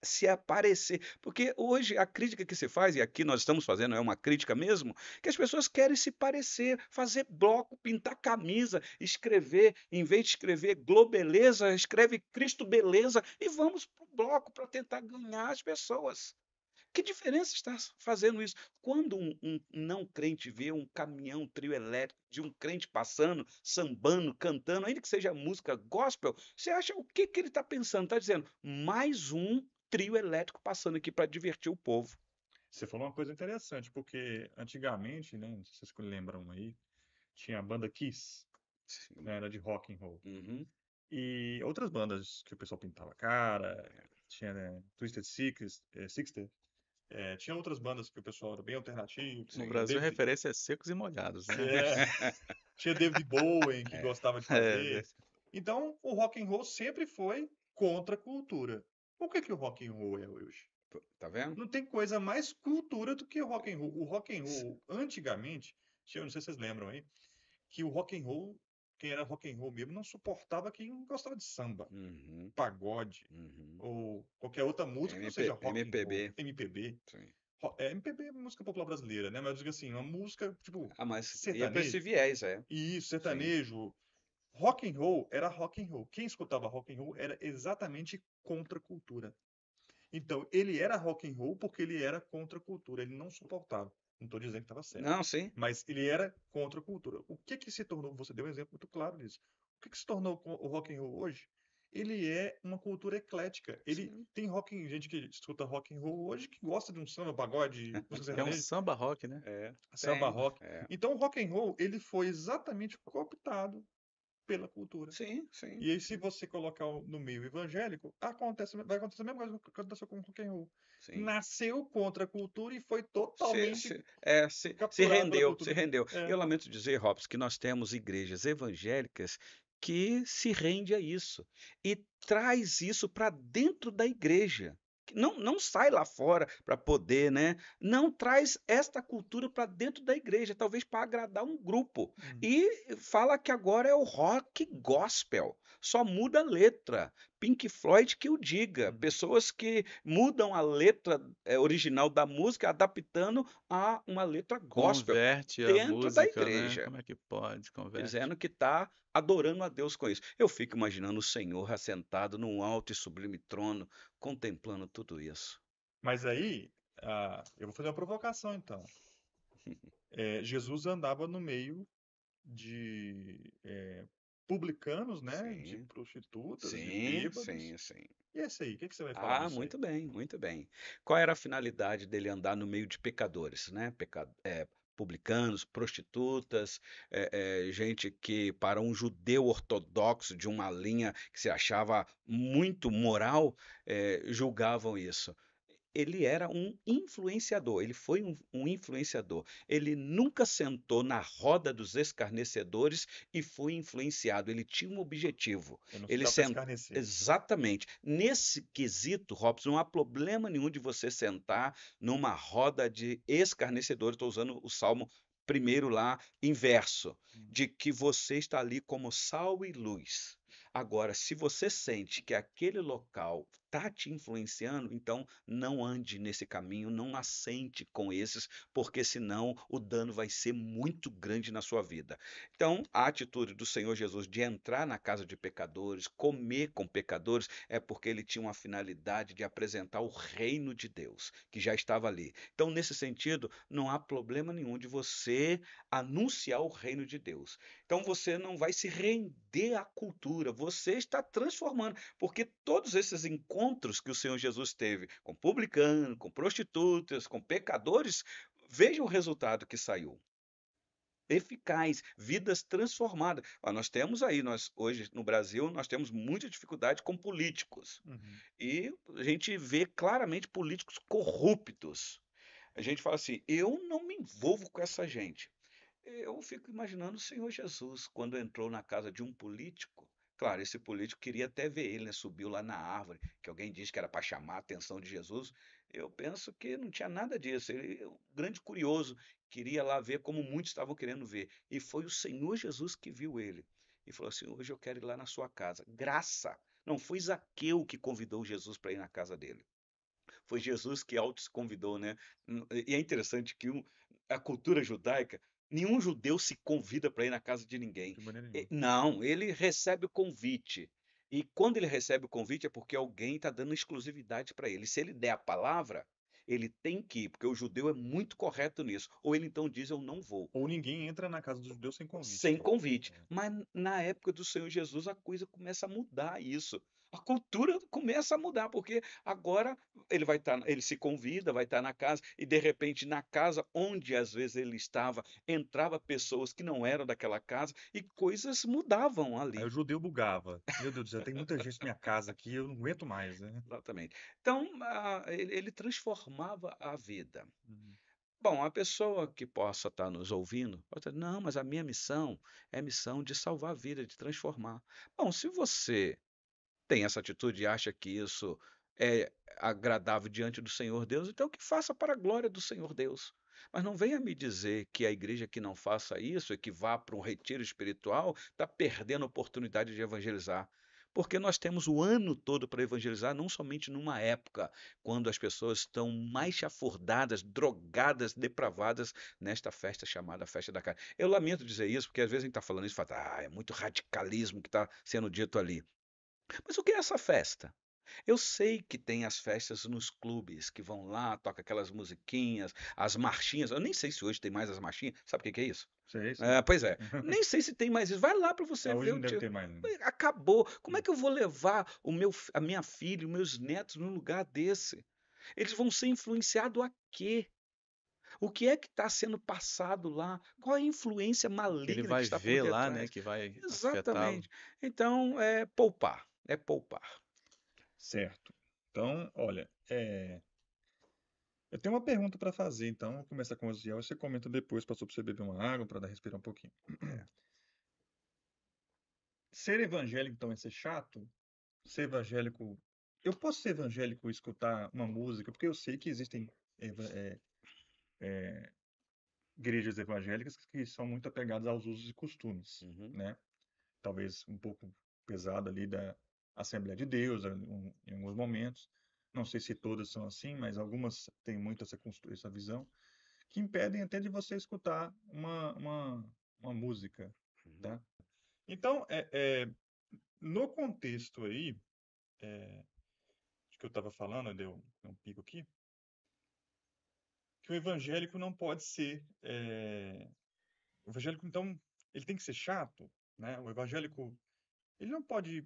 se aparecer. Porque hoje a crítica que se faz, e aqui nós estamos fazendo, é uma crítica mesmo, que as pessoas querem se parecer, fazer bloco, pintar camisa, escrever, em vez de escrever Globeleza, escreve Cristo Beleza, e vamos para o bloco para tentar ganhar as pessoas. Que diferença está fazendo isso? Quando um, um não crente vê um caminhão trio elétrico de um crente passando, sambando, cantando, ainda que seja música gospel, você acha o que, que ele está pensando? Está dizendo, mais um trio elétrico passando aqui para divertir o povo. Você falou uma coisa interessante, porque antigamente, né, não sei se vocês lembram aí, tinha a banda Kiss, né, era de rock and roll. Uhum. E outras bandas que o pessoal pintava a cara, tinha né, Twisted eh, Sixter, é, tinha outras bandas que o pessoal era bem alternativo. No Brasil, David... a referência é Secos e Molhados, né? É. <laughs> tinha David Bowie, que é. gostava de é, fazer. É então, o rock and roll sempre foi contra a cultura. Por que, que o rock and roll é hoje? Tá vendo? Não tem coisa mais cultura do que o rock and roll. O rock and roll, antigamente, tinha, não sei se vocês lembram aí, que o rock and roll quem era rock and roll mesmo não suportava quem gostava de samba, uhum. pagode uhum. ou qualquer outra música MP, que não seja rock MPB. Roll, MPB. Sim. É, MPB é música popular brasileira, né? Mas eu digo assim, uma música, tipo. Ah, mas sertanejo. esse viés, é. Isso, sertanejo. Sim. Rock and roll era rock and roll. Quem escutava rock and roll era exatamente contra a cultura. Então, ele era rock and roll porque ele era contra a cultura, ele não suportava. Não estou dizendo que estava certo. Não, sim. Mas ele era contra a cultura. O que que se tornou? Você deu um exemplo muito claro disso. O que que se tornou o rock and roll hoje? Ele é uma cultura eclética. Ele sim. tem rock, gente que escuta rock and roll hoje que gosta de um samba pagode. <laughs> é um samba rock, né? É. Samba tem. rock. É. Então o rock and roll ele foi exatamente cooptado pela cultura. Sim, sim. E aí, se você colocar no meio evangélico, acontece, vai acontecer a mesma coisa que aconteceu com o Rock Nasceu contra a cultura e foi totalmente. Se, se, é, se, se rendeu, se rendeu. É. Eu lamento dizer, Robson, que nós temos igrejas evangélicas que se rende a isso e traz isso para dentro da igreja não, não sai lá fora para poder, né? Não traz esta cultura para dentro da igreja, talvez para agradar um grupo. Uhum. E fala que agora é o rock gospel, só muda a letra. Pink Floyd que o diga. Uhum. Pessoas que mudam a letra é, original da música, adaptando a uma letra gospel Converte dentro música, da né? igreja. Né? Como é que pode? Converte. Dizendo que está adorando a Deus com isso. Eu fico imaginando o Senhor assentado num alto e sublime trono, contemplando tudo isso. Mas aí, ah, eu vou fazer uma provocação então. É, <laughs> Jesus andava no meio de é, publicanos, né? Sim. De prostitutas, sim, de Sim, sim. E esse é aí, o que, que, você vai falar? Ah, muito aí? bem, muito bem. Qual era a finalidade dele andar no meio de pecadores, né? Peca... É, publicanos, prostitutas, é, é, gente que para um judeu ortodoxo de uma linha que se achava muito moral julgavam isso ele era um influenciador, ele foi um, um, influenciador. Ele nunca sentou na roda dos escarnecedores e foi influenciado. Ele tinha um objetivo. Ele sent... Exatamente. Nesse quesito, Robson, não há problema nenhum de você sentar numa roda de escarnecedores. Estou usando o Salmo primeiro lá, inverso, hum. de que você está ali como sal e luz. Agora, se você sente que aquele local está te influenciando, então não ande nesse caminho, não assente com esses, porque senão o dano vai ser muito grande na sua vida. Então, a atitude do Senhor Jesus de entrar na casa de pecadores, comer com pecadores, é porque ele tinha uma finalidade de apresentar o reino de Deus, que já estava ali. Então, nesse sentido, não há problema nenhum de você anunciar o reino de Deus. Então, você não vai se render à cultura, você está transformando, porque todos esses encontros encontros que o Senhor Jesus teve com publicanos, com prostitutas, com pecadores, veja o resultado que saiu eficaz, vidas transformadas. Nós temos aí, nós hoje no Brasil, nós temos muita dificuldade com políticos. Uhum. E a gente vê claramente políticos corruptos. A gente fala assim: eu não me envolvo com essa gente. Eu fico imaginando o Senhor Jesus, quando entrou na casa de um político, Claro, esse político queria até ver ele, né? Subiu lá na árvore, que alguém disse que era para chamar a atenção de Jesus. Eu penso que não tinha nada disso. Ele, um grande curioso, queria lá ver como muitos estavam querendo ver. E foi o Senhor Jesus que viu ele. E falou assim: hoje eu quero ir lá na sua casa. Graça! Não foi Zaqueu que convidou Jesus para ir na casa dele. Foi Jesus que auto se convidou, né? Hum, e é interessante que a cultura judaica Nenhum judeu se convida para ir na casa de ninguém. De Não, ele recebe o convite. E quando ele recebe o convite é porque alguém está dando exclusividade para ele. Se ele der a palavra, ele tem que ir, porque o judeu é muito correto nisso. Ou ele então diz, eu não vou. Ou ninguém entra na casa do judeu sem convite. Sem convite. É. Mas na época do Senhor Jesus, a coisa começa a mudar isso a cultura começa a mudar, porque agora ele vai estar, tá, ele se convida, vai estar tá na casa, e de repente na casa onde às vezes ele estava, entrava pessoas que não eram daquela casa e coisas mudavam ali. Aí o judeu bugava. Meu Deus do céu, tem muita gente na minha casa aqui, eu não aguento mais. Né? Exatamente. Então, a, ah, ele, ele, transformava a vida. Uhum. Bom, a pessoa que possa estar tá nos ouvindo, pode dizer, não, mas a minha missão é a missão de salvar a vida, de transformar. Bom, se você tem essa atitude e acha que isso é agradável diante do Senhor Deus, então que faça para a glória do Senhor Deus. Mas não venha me dizer que a igreja que não faça isso e que vá para um retiro espiritual está perdendo a oportunidade de evangelizar. Porque nós temos o ano todo para evangelizar, não somente numa época quando as pessoas estão mais chafurdadas, drogadas, depravadas nesta festa chamada Festa da Carne. Eu lamento dizer isso, porque às vezes a gente está falando isso e fala, ah, é muito radicalismo que está sendo dito ali. Mas o que é essa festa? Eu sei que tem as festas nos clubes que vão lá, toca aquelas musiquinhas, as marchinhas. Eu nem sei se hoje tem mais as marchinhas. Sabe o que, que é isso? Sei, é, sei. É, pois é. <laughs> nem sei se tem mais isso. Vai lá para você é, ver. Hoje não deve ter mais. Né? Acabou. Como é hum. que eu vou levar o meu, a minha filha, os meus netos num lugar desse? Eles vão ser influenciados a quê? O que é que está sendo passado lá? Qual é a influência maligna Ele vai que ver lá, né? Que vai Exatamente. Então, é poupar é poupar. Certo. Então, olha, é... eu tenho uma pergunta para fazer, então, vou começar com o Osiel e você comenta depois para você beber uma água, para dar respirar um pouquinho. É. Ser evangélico, então, é ser chato? Ser evangélico. Eu posso ser evangélico e escutar uma música, porque eu sei que existem eva... é... É... igrejas evangélicas que são muito apegadas aos usos e costumes, uhum. né? Talvez um pouco pesado ali da, Assembleia de Deus, em alguns momentos. Não sei se todas são assim, mas algumas têm muito essa, essa visão, que impedem até de você escutar uma, uma, uma música. Tá? Uhum. Então, é, é, no contexto aí, é, de que eu estava falando, deu um pico aqui, que o evangélico não pode ser. É... O evangélico, então, ele tem que ser chato, né? O evangélico, ele não pode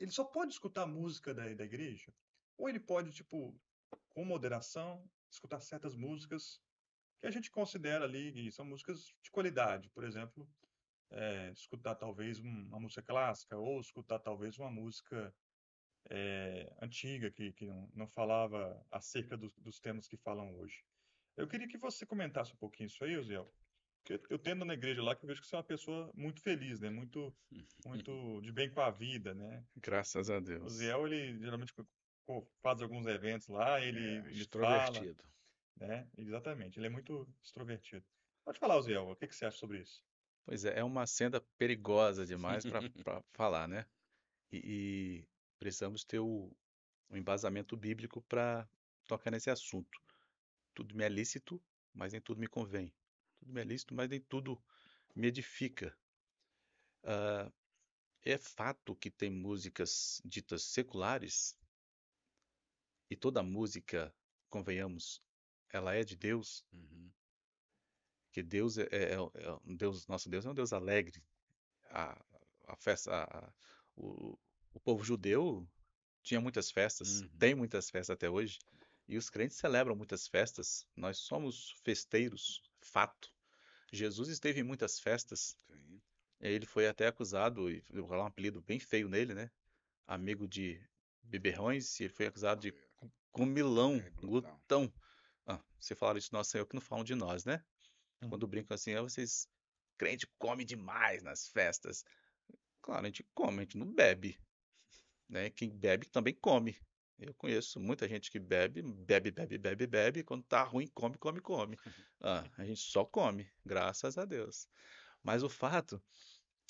ele só pode escutar música da, da igreja, ou ele pode, tipo, com moderação, escutar certas músicas que a gente considera ali que são músicas de qualidade, por exemplo, é, escutar talvez uma música clássica ou escutar talvez uma música é, antiga que, que não, falava acerca dos, dos temas que falam hoje. Eu queria que você comentasse um pouquinho isso aí, Osiel, eu tendo na igreja lá que eu vejo que você é uma pessoa muito feliz, né? Muito, muito de bem com a vida, né? Graças a Deus. O Ziel, ele geralmente faz alguns eventos lá, ele, é, ele extrovertido. Fala, né? Exatamente, ele é muito extrovertido. Pode falar, Ziel, o que, que você acha sobre isso? Pois é, é uma senda perigosa demais para <laughs> falar, né? E, e precisamos ter o, o embasamento bíblico para tocar nesse assunto. Tudo me é lícito, mas nem tudo me convém. Tudo me é lícito, mas nem tudo me edifica. Uh, é fato que tem músicas ditas seculares, e toda música, convenhamos, ela é de Deus. Uhum. Que Deus é, é, é, é um Deus, nosso Deus é um Deus alegre. A, a festa, a, a, o, o povo judeu tinha muitas festas, uhum. tem muitas festas até hoje. E os crentes celebram muitas festas. Nós somos festeiros, fato. Jesus esteve em muitas festas. Ele foi até acusado, e vou falar um apelido bem feio nele, né? Amigo de beberrões, e ele foi acusado de comilão, glutão. Ah, você falaram isso, nosso senhor que não falam de nós, né? Hum. Quando brincam assim, ah, vocês, crente come demais nas festas. Claro, a gente come, a gente não bebe. Né? Quem bebe também come. Eu conheço muita gente que bebe, bebe, bebe, bebe, bebe, quando tá ruim, come, come, come. Ah, a gente só come, graças a Deus. Mas o fato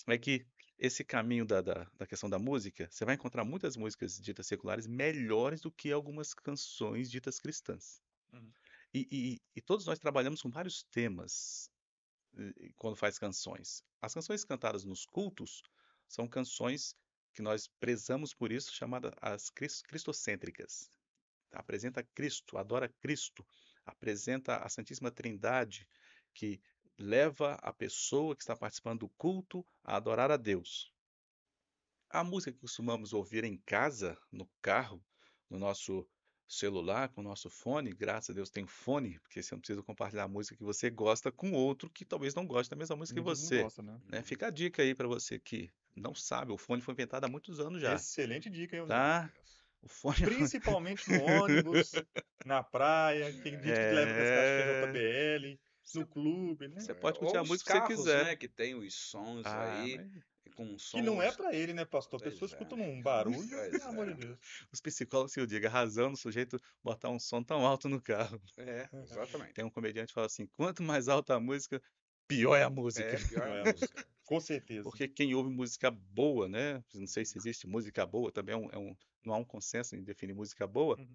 é que esse caminho da, da, da, questão da música, você vai encontrar muitas músicas ditas seculares melhores do que algumas canções ditas cristãs. Uhum. E, e, e, todos nós trabalhamos com vários temas eh, quando faz canções. As canções cantadas nos cultos são canções que nós prezamos por isso, chamada as cristocêntricas. Apresenta Cristo, adora Cristo, apresenta a Santíssima Trindade, que leva a pessoa que está participando do culto a adorar a Deus. A música que costumamos ouvir em casa, no carro, no nosso celular, com o nosso fone, graças a Deus tem fone, porque você não precisa compartilhar a música que você gosta com outro que talvez não goste da mesma música Ninguém que uhum, você. Gosta, né? Né? Uhum. Fica a dica aí para você que não sabe, o fone foi inventado há muitos anos já. Excelente dica, hein? Tá? O fone... É Principalmente no <laughs> ônibus, na praia, é... que leva as caixas é. JBL, no clube, né? Você pode curtir a música carros, que você quiser. Né, que tem os sons ah, aí. Mas... Com sons... Que não é para ele, né, pastor? A pessoa pois é. escuta um barulho, pelo é. amor de Deus. Os psicólogos se assim, o diga, razão do sujeito botar um som tão alto no carro. É, exatamente. Tem um comediante que fala assim: quanto mais alta a música, Pior é a é, música. É, pior é a é. música. Com certeza. Porque quem ouve música boa, né? Não sei se existe música boa, também é um, é um não há um consenso em definir música boa. Uhum.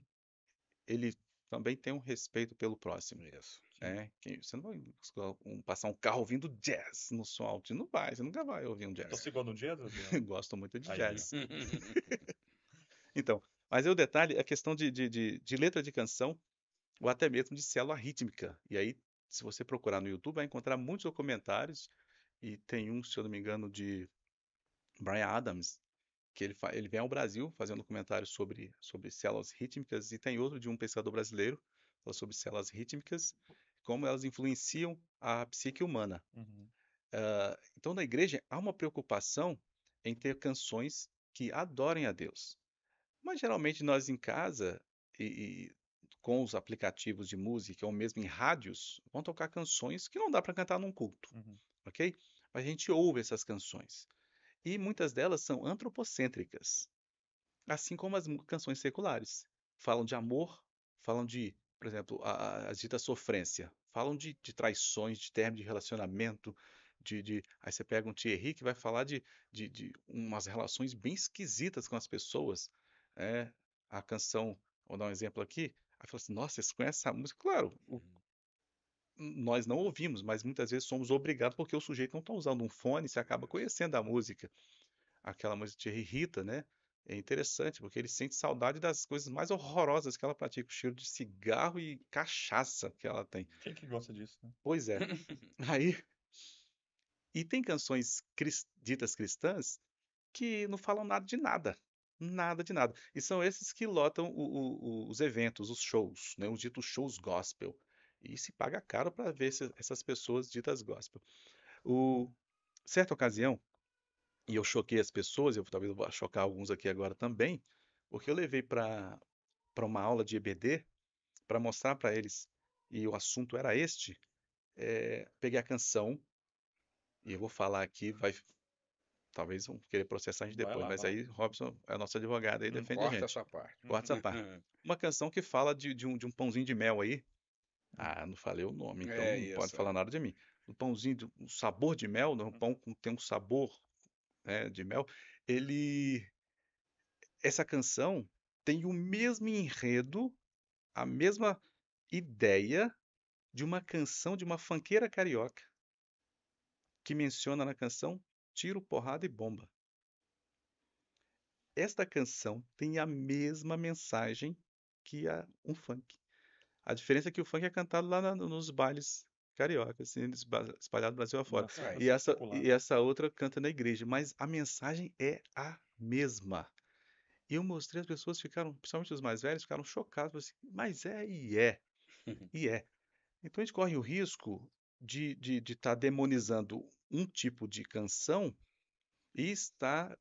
Ele também tem um respeito pelo próximo. Isso. Né. você não vai passar um carro ouvindo jazz no som alto. Não vai, você nunca vai ouvir um é jazz. Você gosta de jazz? Gosto muito de Aí, jazz. <laughs> então, mas é o detalhe a questão de, de, de, de, letra de canção ou até mesmo de célula rítmica. E aí se você procurar no YouTube, vai encontrar muitos documentários. E tem um, se eu não me engano, de Brian Adams, que ele, ele vem ao Brasil fazendo um documentário sobre, sobre células rítmicas. E tem outro de um pesquisador brasileiro, fala sobre células rítmicas, como elas influenciam a psique humana. Uhum. Uh, então, na igreja, há uma preocupação em ter canções que adorem a Deus. Mas geralmente nós em casa e, e com os aplicativos de música ou mesmo em rádios, vão tocar canções que não dá para cantar num culto, uhum. ok? Mas a gente ouve essas canções. E muitas delas são antropocêntricas, assim como as canções seculares. Falam de amor, falam de, por exemplo, a, a dita sofrência, falam de, de traições, de termos de relacionamento, de, de, aí você pega um Thierry que vai falar de, de, de umas relações bem esquisitas com as pessoas. É, a canção, vou dar um exemplo aqui, Aí falou assim: nossa, você conhece essa música? Claro, o, uhum. nós não ouvimos, mas muitas vezes somos obrigados porque o sujeito não está usando um fone, você acaba conhecendo a música. Aquela música te irrita, né? É interessante, porque ele sente saudade das coisas mais horrorosas que ela pratica, o cheiro de cigarro e cachaça que ela tem. Quem que gosta disso, né? Pois é. <laughs> Aí. E tem canções crist... ditas cristãs que não falam nada de nada. Nada de nada. E são esses que lotam o, o, os eventos, os shows, né? os ditos shows gospel. E se paga caro para ver essas pessoas ditas gospel. O, certa ocasião, e eu choquei as pessoas, eu talvez vou chocar alguns aqui agora também, porque eu levei para uma aula de EBD para mostrar para eles, e o assunto era este, é, peguei a canção, e eu vou falar aqui, vai, Talvez vão querer processar a gente depois, lá, mas vai. aí Robson é nosso advogado aí, defende a gente. Corta essa parte. Corta essa parte. <laughs> Uma canção que fala de, de, um, de um pãozinho de mel aí. Ah, não falei o nome, é então é, não pode falar nada de mim. O pãozinho, de, um sabor de mel, né, um hum. pão que tem um sabor né, de mel, ele... Essa canção tem o mesmo enredo, a mesma ideia de uma canção de uma fanqueira carioca que menciona na canção Tiro, Porrada e Bomba. Esta canção tem a mesma mensagem que a, um funk. A diferença é que o funk é cantado lá na, nos bailes carioca, assim, espalhado Brasil afora. Nossa, é, e, essa, e essa outra canta na igreja, mas a mensagem é a mesma. E eu mostrei, as pessoas ficaram, principalmente os mais velhos, ficaram chocados. Assim, mas é e é. <laughs> e é. Então a gente corre o risco de estar de, de tá demonizando um tipo de canção e está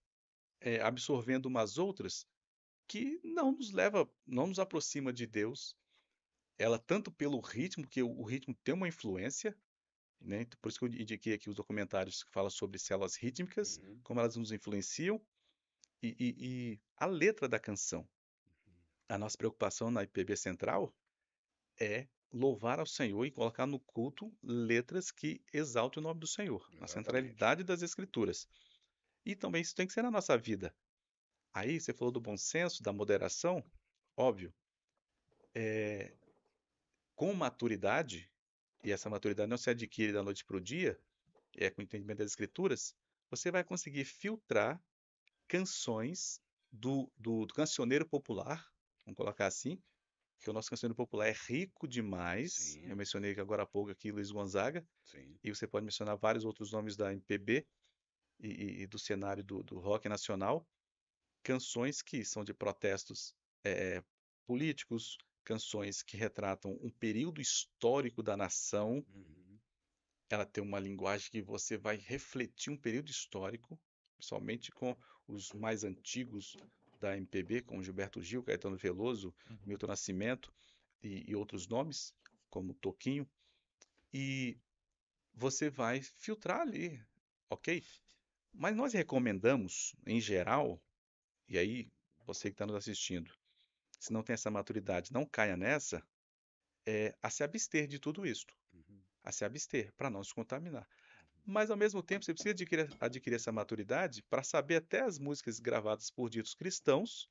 é, absorvendo umas outras que não nos leva, não nos aproxima de Deus. Ela tanto pelo ritmo, que o ritmo tem uma influência, né? Então, por isso que eu indiquei aqui os documentários que falam sobre células rítmicas, uhum. como elas nos influenciam, e, e, e a letra da canção. Uhum. A nossa preocupação na IPB Central é louvar ao Senhor e colocar no culto letras que exaltem o nome do Senhor, Exatamente. a centralidade das Escrituras. E também isso tem que ser na nossa vida. Aí você falou do bom senso, da moderação, óbvio. É, com maturidade, e essa maturidade não se adquire da noite para o dia, é com o entendimento das Escrituras, você vai conseguir filtrar canções do, do, do cancioneiro popular, vamos colocar assim, que o nosso cancioneiro popular é rico demais. Sim. Eu mencionei agora há pouco aqui Luiz Gonzaga. Sim. E você pode mencionar vários outros nomes da MPB e, e do cenário do, do, rock nacional. Canções que são de protestos é, políticos, canções que retratam um período histórico da nação. Uhum. Ela tem uma linguagem que você vai refletir um período histórico, somente com os mais antigos da MPB, como Gilberto Gil, Caetano Veloso, uhum. Milton Nascimento e, e outros nomes, como Toquinho, e você vai filtrar ali, ok? Mas nós recomendamos, em geral, e aí você que está nos assistindo, se não tem essa maturidade, não caia nessa, é, a se abster de tudo isto. Uhum. A se abster, para não se contaminar. Mas ao mesmo tempo, você precisa adquirir, adquirir essa maturidade para saber até as músicas gravadas por ditos cristãos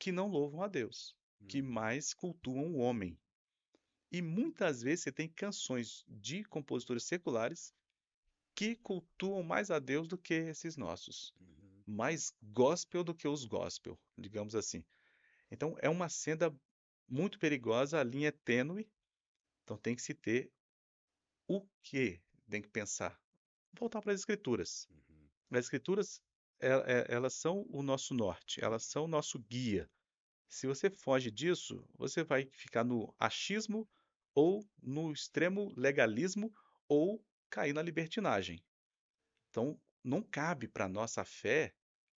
que não louvam a Deus, hum. que uhum. mais cultuam o homem. E muitas vezes você tem canções de compositores seculares que cultuam mais a Deus do que esses nossos, uhum. mais gospel do que os gospel, digamos assim. Então é uma senda muito perigosa, a linha é tênue, então tem que se ter o que tem que pensar. Voltar para as escrituras. Uhum. As escrituras, elas são o nosso norte, elas são o nosso guia. Se você foge disso, você vai ficar no achismo ou no extremo legalismo ou cair na libertinagem. Então, não cabe para nossa fé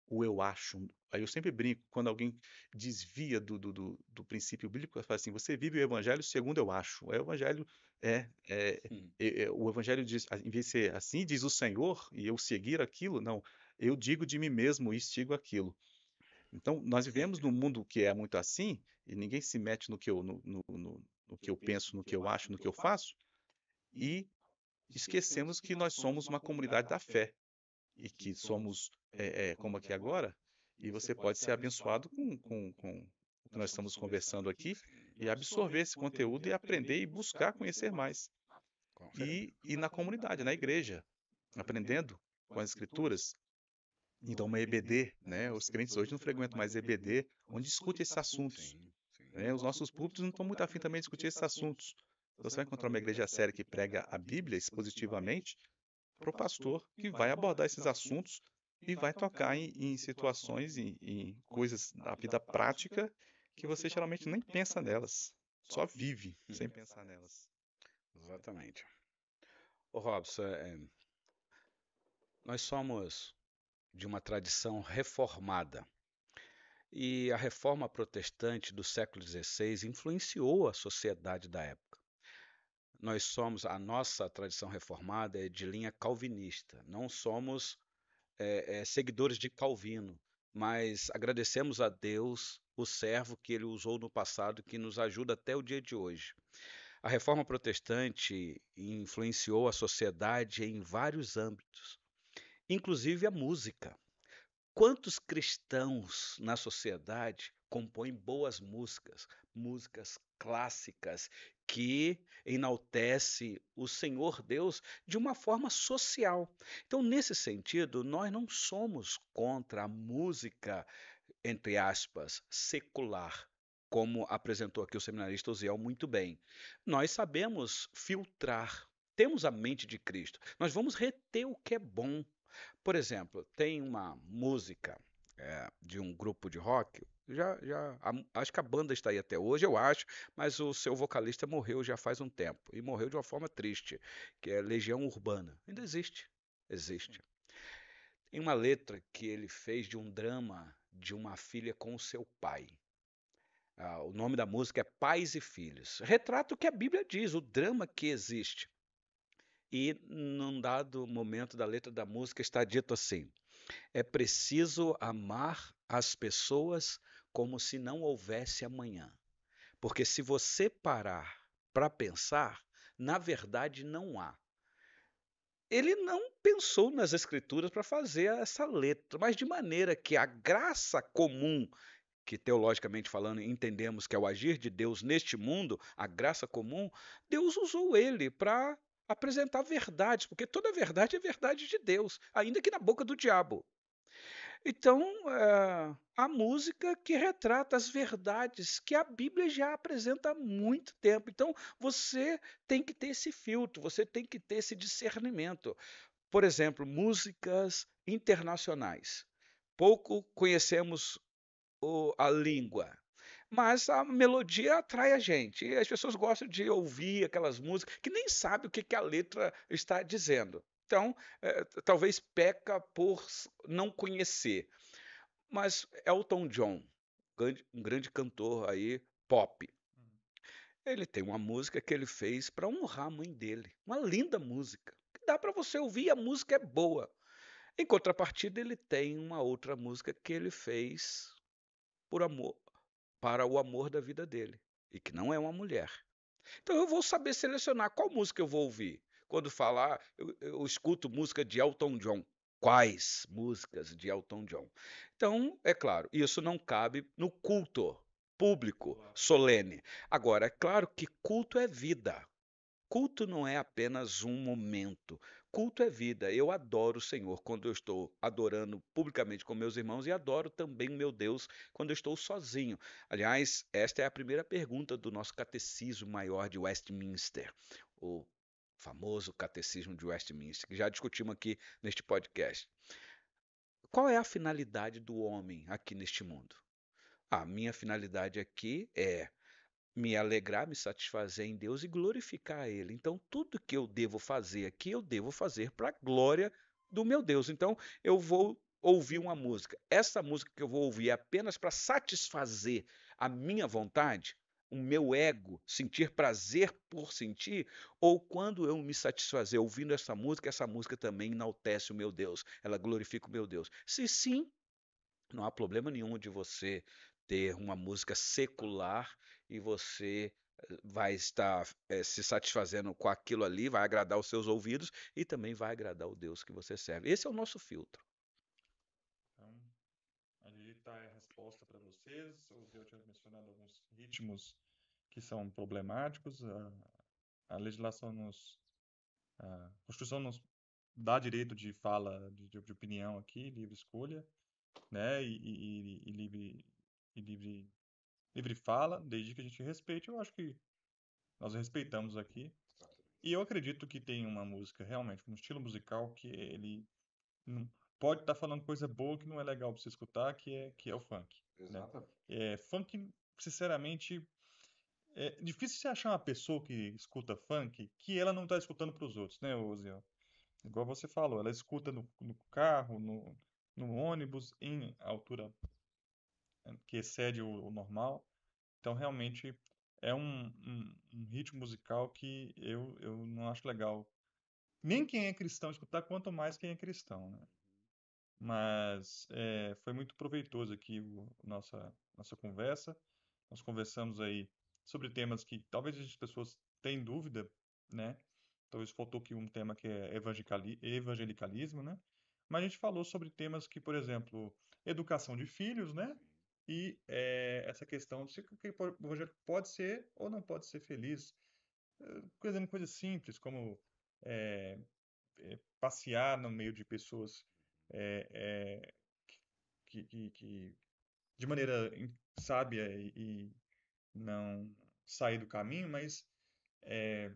o eu acho. Aí eu sempre brinco, quando alguém desvia do, do, do, do princípio bíblico, fala assim: você vive o evangelho segundo eu acho. É o evangelho é, é, é, o Evangelho diz, em vez de ser assim, diz o Senhor e eu seguir aquilo, não, eu digo de mim mesmo e sigo aquilo. Então, nós vivemos num mundo que é muito assim e ninguém se mete no que eu, no, no, no, no que eu penso, no que eu acho, no que eu faço e esquecemos que nós somos uma comunidade da fé e que somos é, é como aqui é agora e você pode ser abençoado com, com, com o que nós estamos conversando aqui e absorver esse conteúdo e aprender e buscar conhecer mais. E, e na comunidade, na igreja, aprendendo com as escrituras. Então, uma EBD, né? Os crentes hoje não frequentam mais EBD, onde discute esses assuntos. Né? Os nossos públicos não estão muito afim também de discutir esses assuntos. Então, você vai encontrar uma igreja séria que prega a Bíblia expositivamente para o pastor que vai abordar esses assuntos e vai tocar em, em situações, em, em coisas da vida prática que você geralmente nem pensa nelas, só vive sem né? pensar nelas. Exatamente. Robson, é... nós somos de uma tradição reformada. E a reforma protestante do século XVI influenciou a sociedade da época. Nós somos, a nossa tradição reformada é de linha calvinista, não somos é, é, seguidores de Calvino, mas agradecemos a Deus o servo que ele usou no passado, que nos ajuda até o dia de hoje. A reforma protestante influenciou a sociedade em vários âmbitos, inclusive a música. Quantos cristãos na sociedade compõem boas músicas, músicas clássicas que enaltece o Senhor Deus de uma forma social. Então, nesse sentido, nós não somos contra a música entre aspas, secular, como apresentou aqui o seminarista Oziel muito bem. Nós sabemos filtrar, temos a mente de Cristo, nós vamos reter o que é bom. Por exemplo, tem uma música é, de um grupo de rock, já, já a, acho que a banda está aí até hoje, eu acho, mas o seu vocalista morreu já faz um tempo e morreu de uma forma triste, que é Legião Urbana. Ainda existe, existe. Tem uma letra que ele fez de um drama de uma filha com o seu pai. Ah, o nome da música é Pais e Filhos. Retrata o que a Bíblia diz, o drama que existe. E num dado momento da letra da música está dito assim: é preciso amar as pessoas como se não houvesse amanhã. Porque se você parar para pensar, na verdade não há ele não pensou nas escrituras para fazer essa letra, mas de maneira que a graça comum, que teologicamente falando entendemos que é o agir de Deus neste mundo, a graça comum, Deus usou ele para apresentar verdades, porque toda verdade é verdade de Deus, ainda que na boca do diabo. Então, eh, a música que retrata as verdades que a Bíblia já apresenta há muito tempo. Então, você tem que ter esse filtro, você tem que ter esse discernimento. Por exemplo, músicas internacionais. Pouco conhecemos o, a língua, mas a melodia atrai a gente. E as pessoas gostam de ouvir aquelas músicas que nem sabem o que, que a letra está dizendo. Então, é, talvez peca por não conhecer. Mas Elton John, um grande cantor aí, pop. Uhum. Ele tem uma música que ele fez para honrar a mãe dele. Uma linda música. Que dá para você ouvir, a música é boa. Em contrapartida, ele tem uma outra música que ele fez por amor, para o amor da vida dele, e que não é uma mulher. Então eu vou saber selecionar qual música eu vou ouvir quando falar, eu, eu escuto música de Elton John. Quais músicas de Elton John? Então, é claro, isso não cabe no culto público, solene. Agora, é claro que culto é vida. Culto não é apenas um momento. Culto é vida. Eu adoro o Senhor quando eu estou adorando publicamente com meus irmãos e adoro também o meu Deus quando eu estou sozinho. Aliás, esta é a primeira pergunta do nosso catecismo maior de Westminster, o famoso Catecismo de Westminster, que já discutimos aqui neste podcast. Qual é a finalidade do homem aqui neste mundo? A minha finalidade aqui é me alegrar, me satisfazer em Deus e glorificar Ele. Então, tudo que eu devo fazer aqui, eu devo fazer para a glória do meu Deus. Então, eu vou ouvir uma música. Essa música que eu vou ouvir é apenas para satisfazer a minha vontade? o meu ego, sentir prazer por sentir, ou quando eu me satisfazer ouvindo essa música, essa música também enaltece o meu Deus, ela glorifica o meu Deus. Se sim, não há problema nenhum de você ter uma música secular e você eh, vai estar é, se satisfazendo com aquilo ali, vai agradar os seus ouvidos e também vai agradar o Deus que você serve. Esse é o nosso filtro. Então, ali está a resposta para vocês. Eu tinha mencionado alguns ritmos que são problemáticos. A, a legislação nos. A Constituição nos dá direito de fala, de, de opinião aqui, livre escolha, né? E, e, e, livre, e livre, livre fala, desde que a gente respeite. Eu acho que nós respeitamos aqui. E eu acredito que tem uma música, realmente, um estilo musical que ele pode estar falando coisa boa que não é legal para você escutar, que é, que é o funk. Né. Exatamente. Né? É, funk, sinceramente, é difícil você achar uma pessoa que escuta funk que ela não tá escutando para os outros, né, Ozio? Igual você falou, ela escuta no, no carro, no, no ônibus, em altura é, que excede o, o normal. Então, realmente, é um, um, um, ritmo musical que eu, eu não acho legal. Nem quem é cristão escutar, quanto mais quem é cristão, né? Mas é, foi muito proveitoso aqui a nossa, nossa conversa. Nós conversamos aí sobre temas que talvez as pessoas têm dúvida, né? Talvez faltou aqui um tema que é evangelicalismo, né? Mas a gente falou sobre temas que, por exemplo, educação de filhos, né? E é, essa questão de se o evangelho pode ser ou não pode ser feliz. É, coisa, coisa simples, como é, é, passear no meio de pessoas é, é, que, que, que, de maneira sábia e, não sair do caminho, mas é,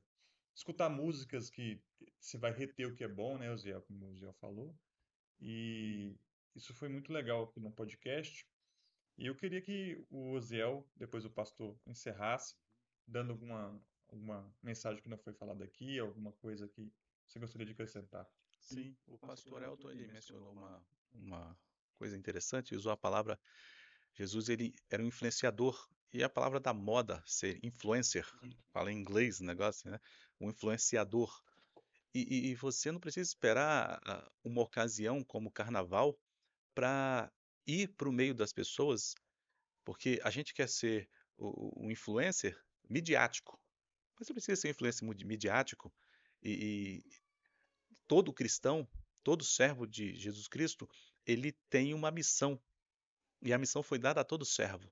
escutar músicas que você vai reter o que é bom, né, Zé, como o Zé falou. E isso foi muito legal aqui no podcast. E eu queria que o Oziel, depois o pastor, encerrasse, dando alguma, alguma mensagem que não foi falada aqui, alguma coisa que você gostaria de acrescentar. Sim, o pastor Elton ele mencionou uma, uma coisa interessante, usou a palavra Jesus ele era um influenciador e a palavra da moda, ser influencer, uhum. fala em inglês o negócio, né? Um influenciador. E, e, e você não precisa esperar ah, uma ocasião como o carnaval para ir para o meio das pessoas, porque a gente quer ser um influencer midiático. Mas você precisa ser um influencer midiático e, e todo cristão, todo servo de Jesus Cristo, ele tem uma missão. E a missão foi dada a todo servo.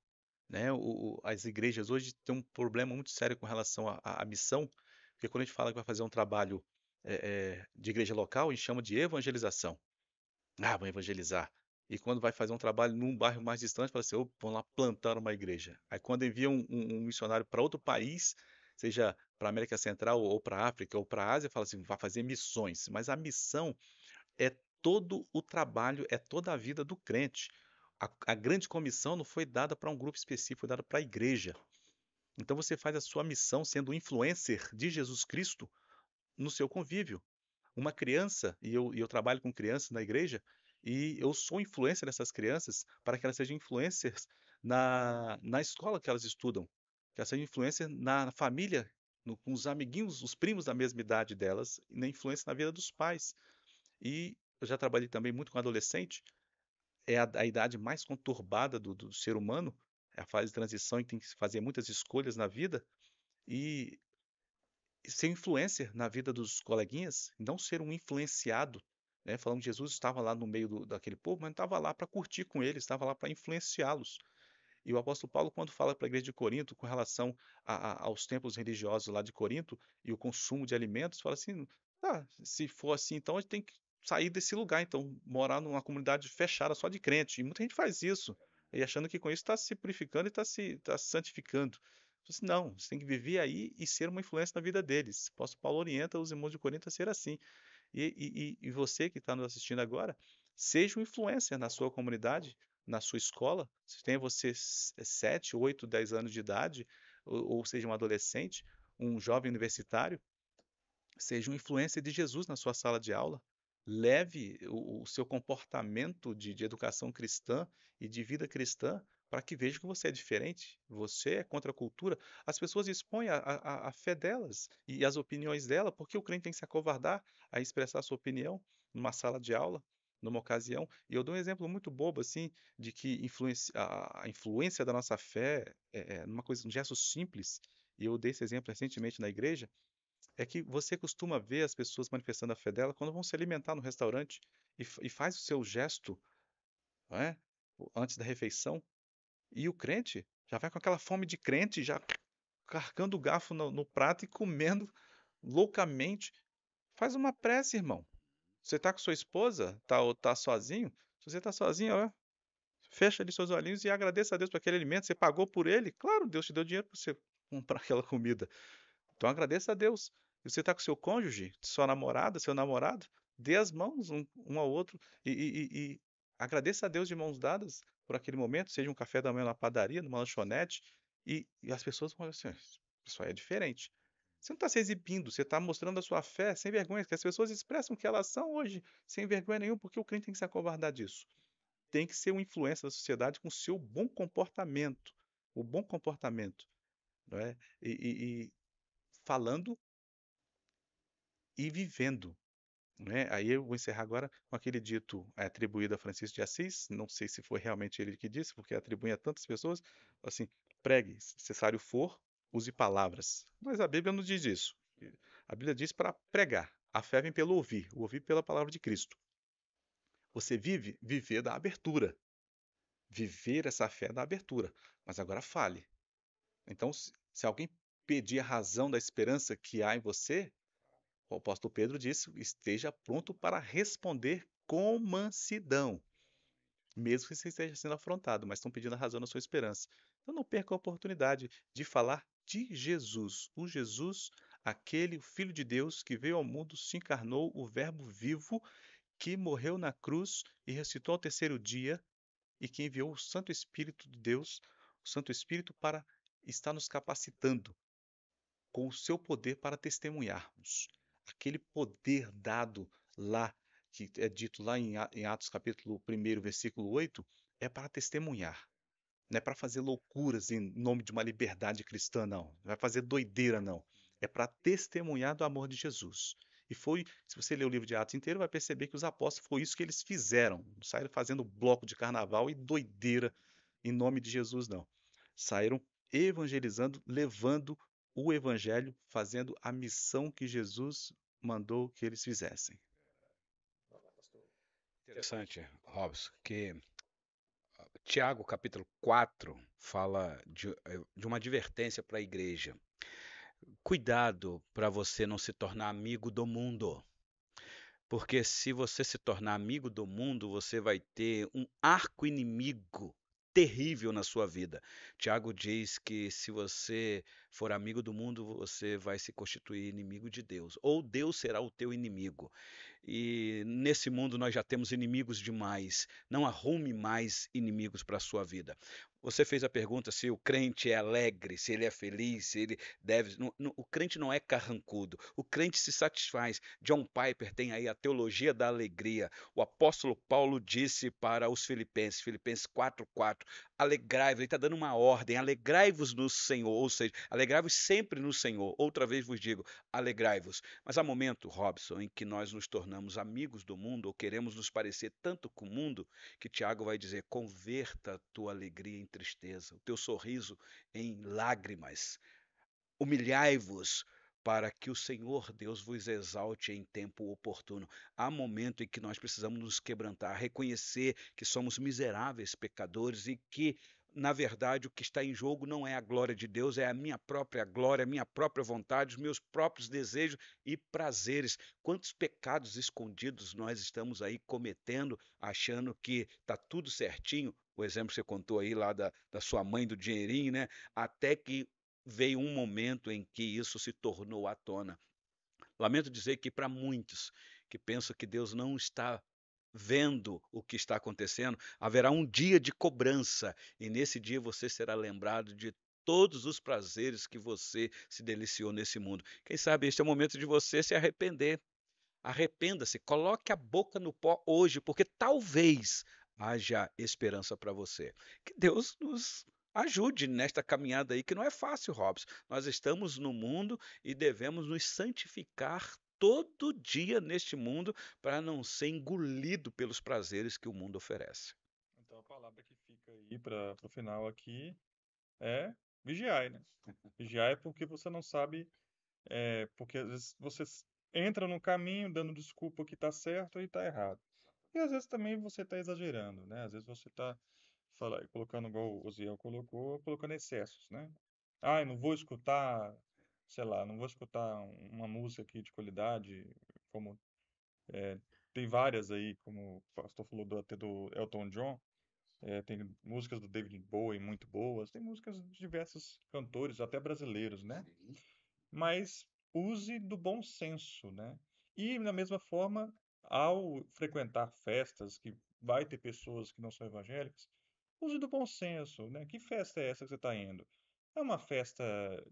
Né? O, as igrejas hoje têm um problema muito sério com relação à, à missão, porque quando a gente fala que vai fazer um trabalho é, de igreja local, a gente chama de evangelização. Ah, vamos evangelizar. E quando vai fazer um trabalho num bairro mais distante, fala assim, vamos lá plantar uma igreja. Aí quando envia um, um, um missionário para outro país, seja para a América Central ou para a África ou para a Ásia, fala assim, vai fazer missões. Mas a missão é todo o trabalho, é toda a vida do crente. A, a grande comissão não foi dada para um grupo específico, foi dada para a igreja. Então você faz a sua missão sendo influencer de Jesus Cristo no seu convívio. Uma criança, e eu, e eu trabalho com crianças na igreja, e eu sou influencer dessas crianças para que elas sejam influencers na, na escola que elas estudam, que elas sejam influencers na família, no, com os amiguinhos, os primos da mesma idade delas, e na influência na vida dos pais. E eu já trabalhei também muito com adolescente, é a, a idade mais conturbada do, do ser humano, é a fase de transição em que tem que fazer muitas escolhas na vida e ser influencer na vida dos coleguinhas, não ser um influenciado. Né? Falando que Jesus estava lá no meio do, daquele povo, mas não estava lá para curtir com eles, estava lá para influenciá-los. E o apóstolo Paulo, quando fala para a igreja de Corinto com relação a, a, aos templos religiosos lá de Corinto e o consumo de alimentos, fala assim: ah, se for assim, então a gente tem que sair desse lugar, então, morar numa comunidade fechada só de crente. E muita gente faz isso, e achando que com isso está se purificando e está se, tá se santificando. Disse, assim, não, você tem que viver aí e ser uma influência na vida deles. Apóstolo Paulo orienta os irmãos de Corinto a ser assim. E, e, e você que está nos assistindo agora, seja uma influência na sua comunidade, na sua escola. Se tem você 7, 8, 10 anos de idade, ou, ou seja um adolescente, um jovem universitário, seja uma influência de Jesus na sua sala de aula, leve o, o seu comportamento de, de educação cristã e de vida cristã para que veja que você é diferente, você é contra a cultura. As pessoas expõem a, a, a, fé delas e as opiniões dela, porque o crente tem que se acovardar a expressar a sua opinião numa sala de aula, numa ocasião. E eu dou um exemplo muito bobo, assim, de que influência, a, influência da nossa fé é, é numa coisa, um gesto simples. E eu dei esse exemplo recentemente na igreja, é que você costuma ver as pessoas manifestando a fé dela quando vão se alimentar no restaurante e, e faz o seu gesto é? antes da refeição. E o crente já vai com aquela fome de crente, já carcando o garfo no, no prato e comendo loucamente. Faz uma prece, irmão. Você está com sua esposa, tá, ou está sozinho? Se você está sozinho, ó, fecha ali seus olhinhos e agradeça a Deus por aquele alimento. Você pagou por ele? Claro, Deus te deu dinheiro para você comprar <laughs> aquela comida. Então agradeça a Deus. Você está com seu cônjuge, sua namorada, seu namorado, dê as mãos um, um ao outro e, e, e agradeça a Deus de mãos dadas por aquele momento, seja um café da manhã na padaria, numa lanchonete, e, e as pessoas vão assim, isso aí é diferente. Você não está se exibindo, você está mostrando a sua fé sem vergonha, que as pessoas expressam que elas são hoje, sem vergonha nenhuma, porque o crente tem que se acovardar disso. Tem que ser uma influência da sociedade com o seu bom comportamento. O bom comportamento. Não é? e, e, e falando e vivendo. Né? Aí eu vou encerrar agora com aquele dito é, atribuído a Francisco de Assis, não sei se foi realmente ele que disse, porque atribui a tantas pessoas, assim, pregue, se necessário for, use palavras. Mas a Bíblia não diz isso. A Bíblia diz para pregar. A fé vem pelo ouvir, o ouvir pela palavra de Cristo. Você vive, viver da abertura. Viver essa fé da abertura. Mas agora fale. Então, se alguém pedir a razão da esperança que há em você, o apóstolo Pedro disse: esteja pronto para responder com mansidão, mesmo que você esteja sendo afrontado, mas estão pedindo a razão na sua esperança. Então não perca a oportunidade de falar de Jesus, o Jesus, aquele Filho de Deus que veio ao mundo, se encarnou, o Verbo vivo, que morreu na cruz e ressuscitou ao terceiro dia e que enviou o Santo Espírito de Deus, o Santo Espírito, para estar nos capacitando com o seu poder para testemunharmos aquele poder dado lá, que é dito lá em Atos capítulo 1, versículo 8, é para testemunhar. Não é para fazer loucuras em nome de uma liberdade cristã, não. Não é fazer doideira, não. É para testemunhar do amor de Jesus. E foi, se você ler o livro de Atos inteiro, vai perceber que os apóstolos foi isso que eles fizeram. Não saíram fazendo bloco de carnaval e doideira em nome de Jesus, não. Saíram evangelizando, levando o Evangelho, fazendo a missão que Jesus mandou que eles fizessem. Interessante, Robson, que ah, Tiago, capítulo 4, fala de, eh, de uma advertência para a igreja. Cuidado para você não se tornar amigo do mundo. Porque se você se tornar amigo do mundo, você vai ter um arco inimigo terrível na sua vida. Tiago diz que se você for amigo do mundo, você vai se constituir inimigo de Deus, ou Deus será o teu inimigo. E nesse mundo nós já temos inimigos demais. Não arrume mais inimigos para a sua vida. Você fez a pergunta se o crente é alegre, se ele é feliz, se ele deve. Não, não, o crente não é carrancudo. O crente se satisfaz. John Piper tem aí a teologia da alegria. O apóstolo Paulo disse para os filipenses, Filipenses 4,4, alegrai-vos. Ele está dando uma ordem: alegrai-vos no Senhor. Ou seja, alegrai-vos sempre no Senhor. Outra vez vos digo, alegrai-vos. Mas há momento, Robson, em que nós nos tornamos tornamos amigos do mundo ou queremos nos parecer tanto com o mundo que Tiago vai dizer: converta a tua alegria em tristeza, o teu sorriso em lágrimas. Humilhai-vos para que o Senhor Deus vos exalte em tempo oportuno. Há momento em que nós precisamos nos quebrantar, reconhecer que somos miseráveis pecadores e que na verdade, o que está em jogo não é a glória de Deus, é a minha própria glória, a minha própria vontade, os meus próprios desejos e prazeres. Quantos pecados escondidos nós estamos aí cometendo, achando que está tudo certinho? O exemplo que você contou aí lá da, da sua mãe, do dinheirinho, né? Até que veio um momento em que isso se tornou à tona. Lamento dizer que para muitos que pensam que Deus não está vendo o que está acontecendo, haverá um dia de cobrança, e nesse dia você será lembrado de todos os prazeres que você se deliciou nesse mundo. Quem sabe este é o momento de você se arrepender. Arrependa-se, coloque a boca no pó hoje, porque talvez haja esperança para você. Que Deus nos ajude nesta caminhada aí que não é fácil, Robson. Nós estamos no mundo e devemos nos santificar todo dia neste mundo para não ser engolido pelos prazeres que o mundo oferece. Então a palavra que fica aí para o final aqui é vigiar, né? Vigiar é porque você não sabe, é, porque às vezes você entra no caminho dando desculpa que está certo e está errado. E às vezes também você está exagerando, né? Às vezes você está colocando igual o Ziel colocou, colocando excessos, né? Ah, eu não vou escutar sei lá, não vou escutar uma música aqui de qualidade, como é, tem várias aí, como o pastor falou do, até do Elton John, é, tem músicas do David Bowie muito boas, tem músicas de diversos cantores, até brasileiros, né? Mas use do bom senso, né? E da mesma forma, ao frequentar festas que vai ter pessoas que não são evangélicas, use do bom senso, né? Que festa é essa que você está indo? É uma festa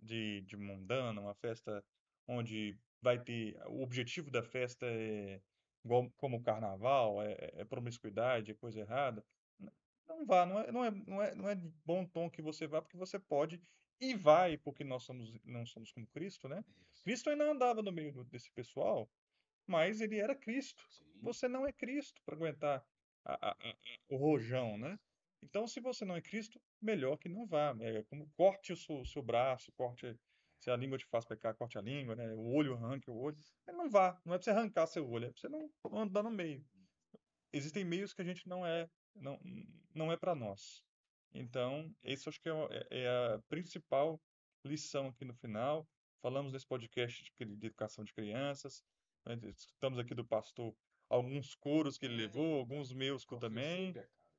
de, de mundana, uma festa onde vai ter. O objetivo da festa é igual, como o carnaval, é, é, é promiscuidade, é coisa errada. Não vá, não é, não, é, não, é, não é de bom tom que você vá, porque você pode e vai, porque nós somos, não somos como Cristo, né? Cristo ainda andava no meio desse pessoal, mas ele era Cristo. Você não é Cristo para aguentar a, a, a, o rojão, né? Então, se você não é Cristo, melhor que não vá. É como corte o seu, seu braço, corte se a língua te faz pecar, corte a língua, né? O olho arranca o olho. não vá, não é para você arrancar seu olho, é para você não andar no meio. Existem meios que a gente não é não, não é para nós. Então, esse acho que é, é, é, a principal lição aqui no final. Falamos nesse podcast de, de educação de crianças, né? estamos aqui do pastor alguns coros que ele é. levou, alguns meus também.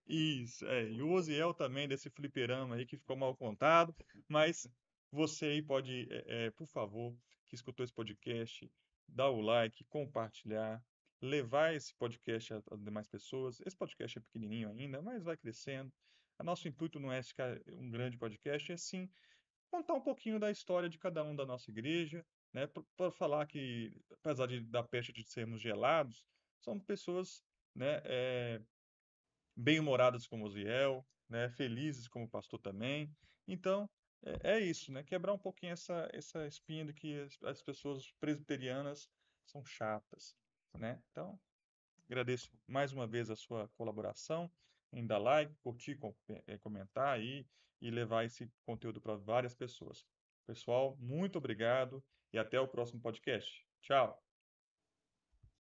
Isso, é. E o Oziel também, desse fliperama aí, que ficou mal contado. Mas você aí pode, é, é, por favor, que escutou esse podcast, dar o like, compartilhar, levar esse podcast a, demais pessoas. Esse podcast é pequenininho ainda, mas vai crescendo. O nosso intuito não é ficar um grande podcast, é sim contar um pouquinho da história de cada um da nossa igreja, né? Para falar que, apesar de, da peste de sermos gelados, são pessoas né, é, bem-humoradas como Osiel, né, felizes como o pastor também. Então, é, é, isso, né, quebrar um pouquinho essa, essa espinha de que as, as pessoas presbiterianas são chatas. Né? Então, agradeço mais uma vez a sua colaboração ainda like, curtir, é, comentar aí e levar esse conteúdo para várias pessoas. Pessoal, muito obrigado e até o próximo podcast. Tchau!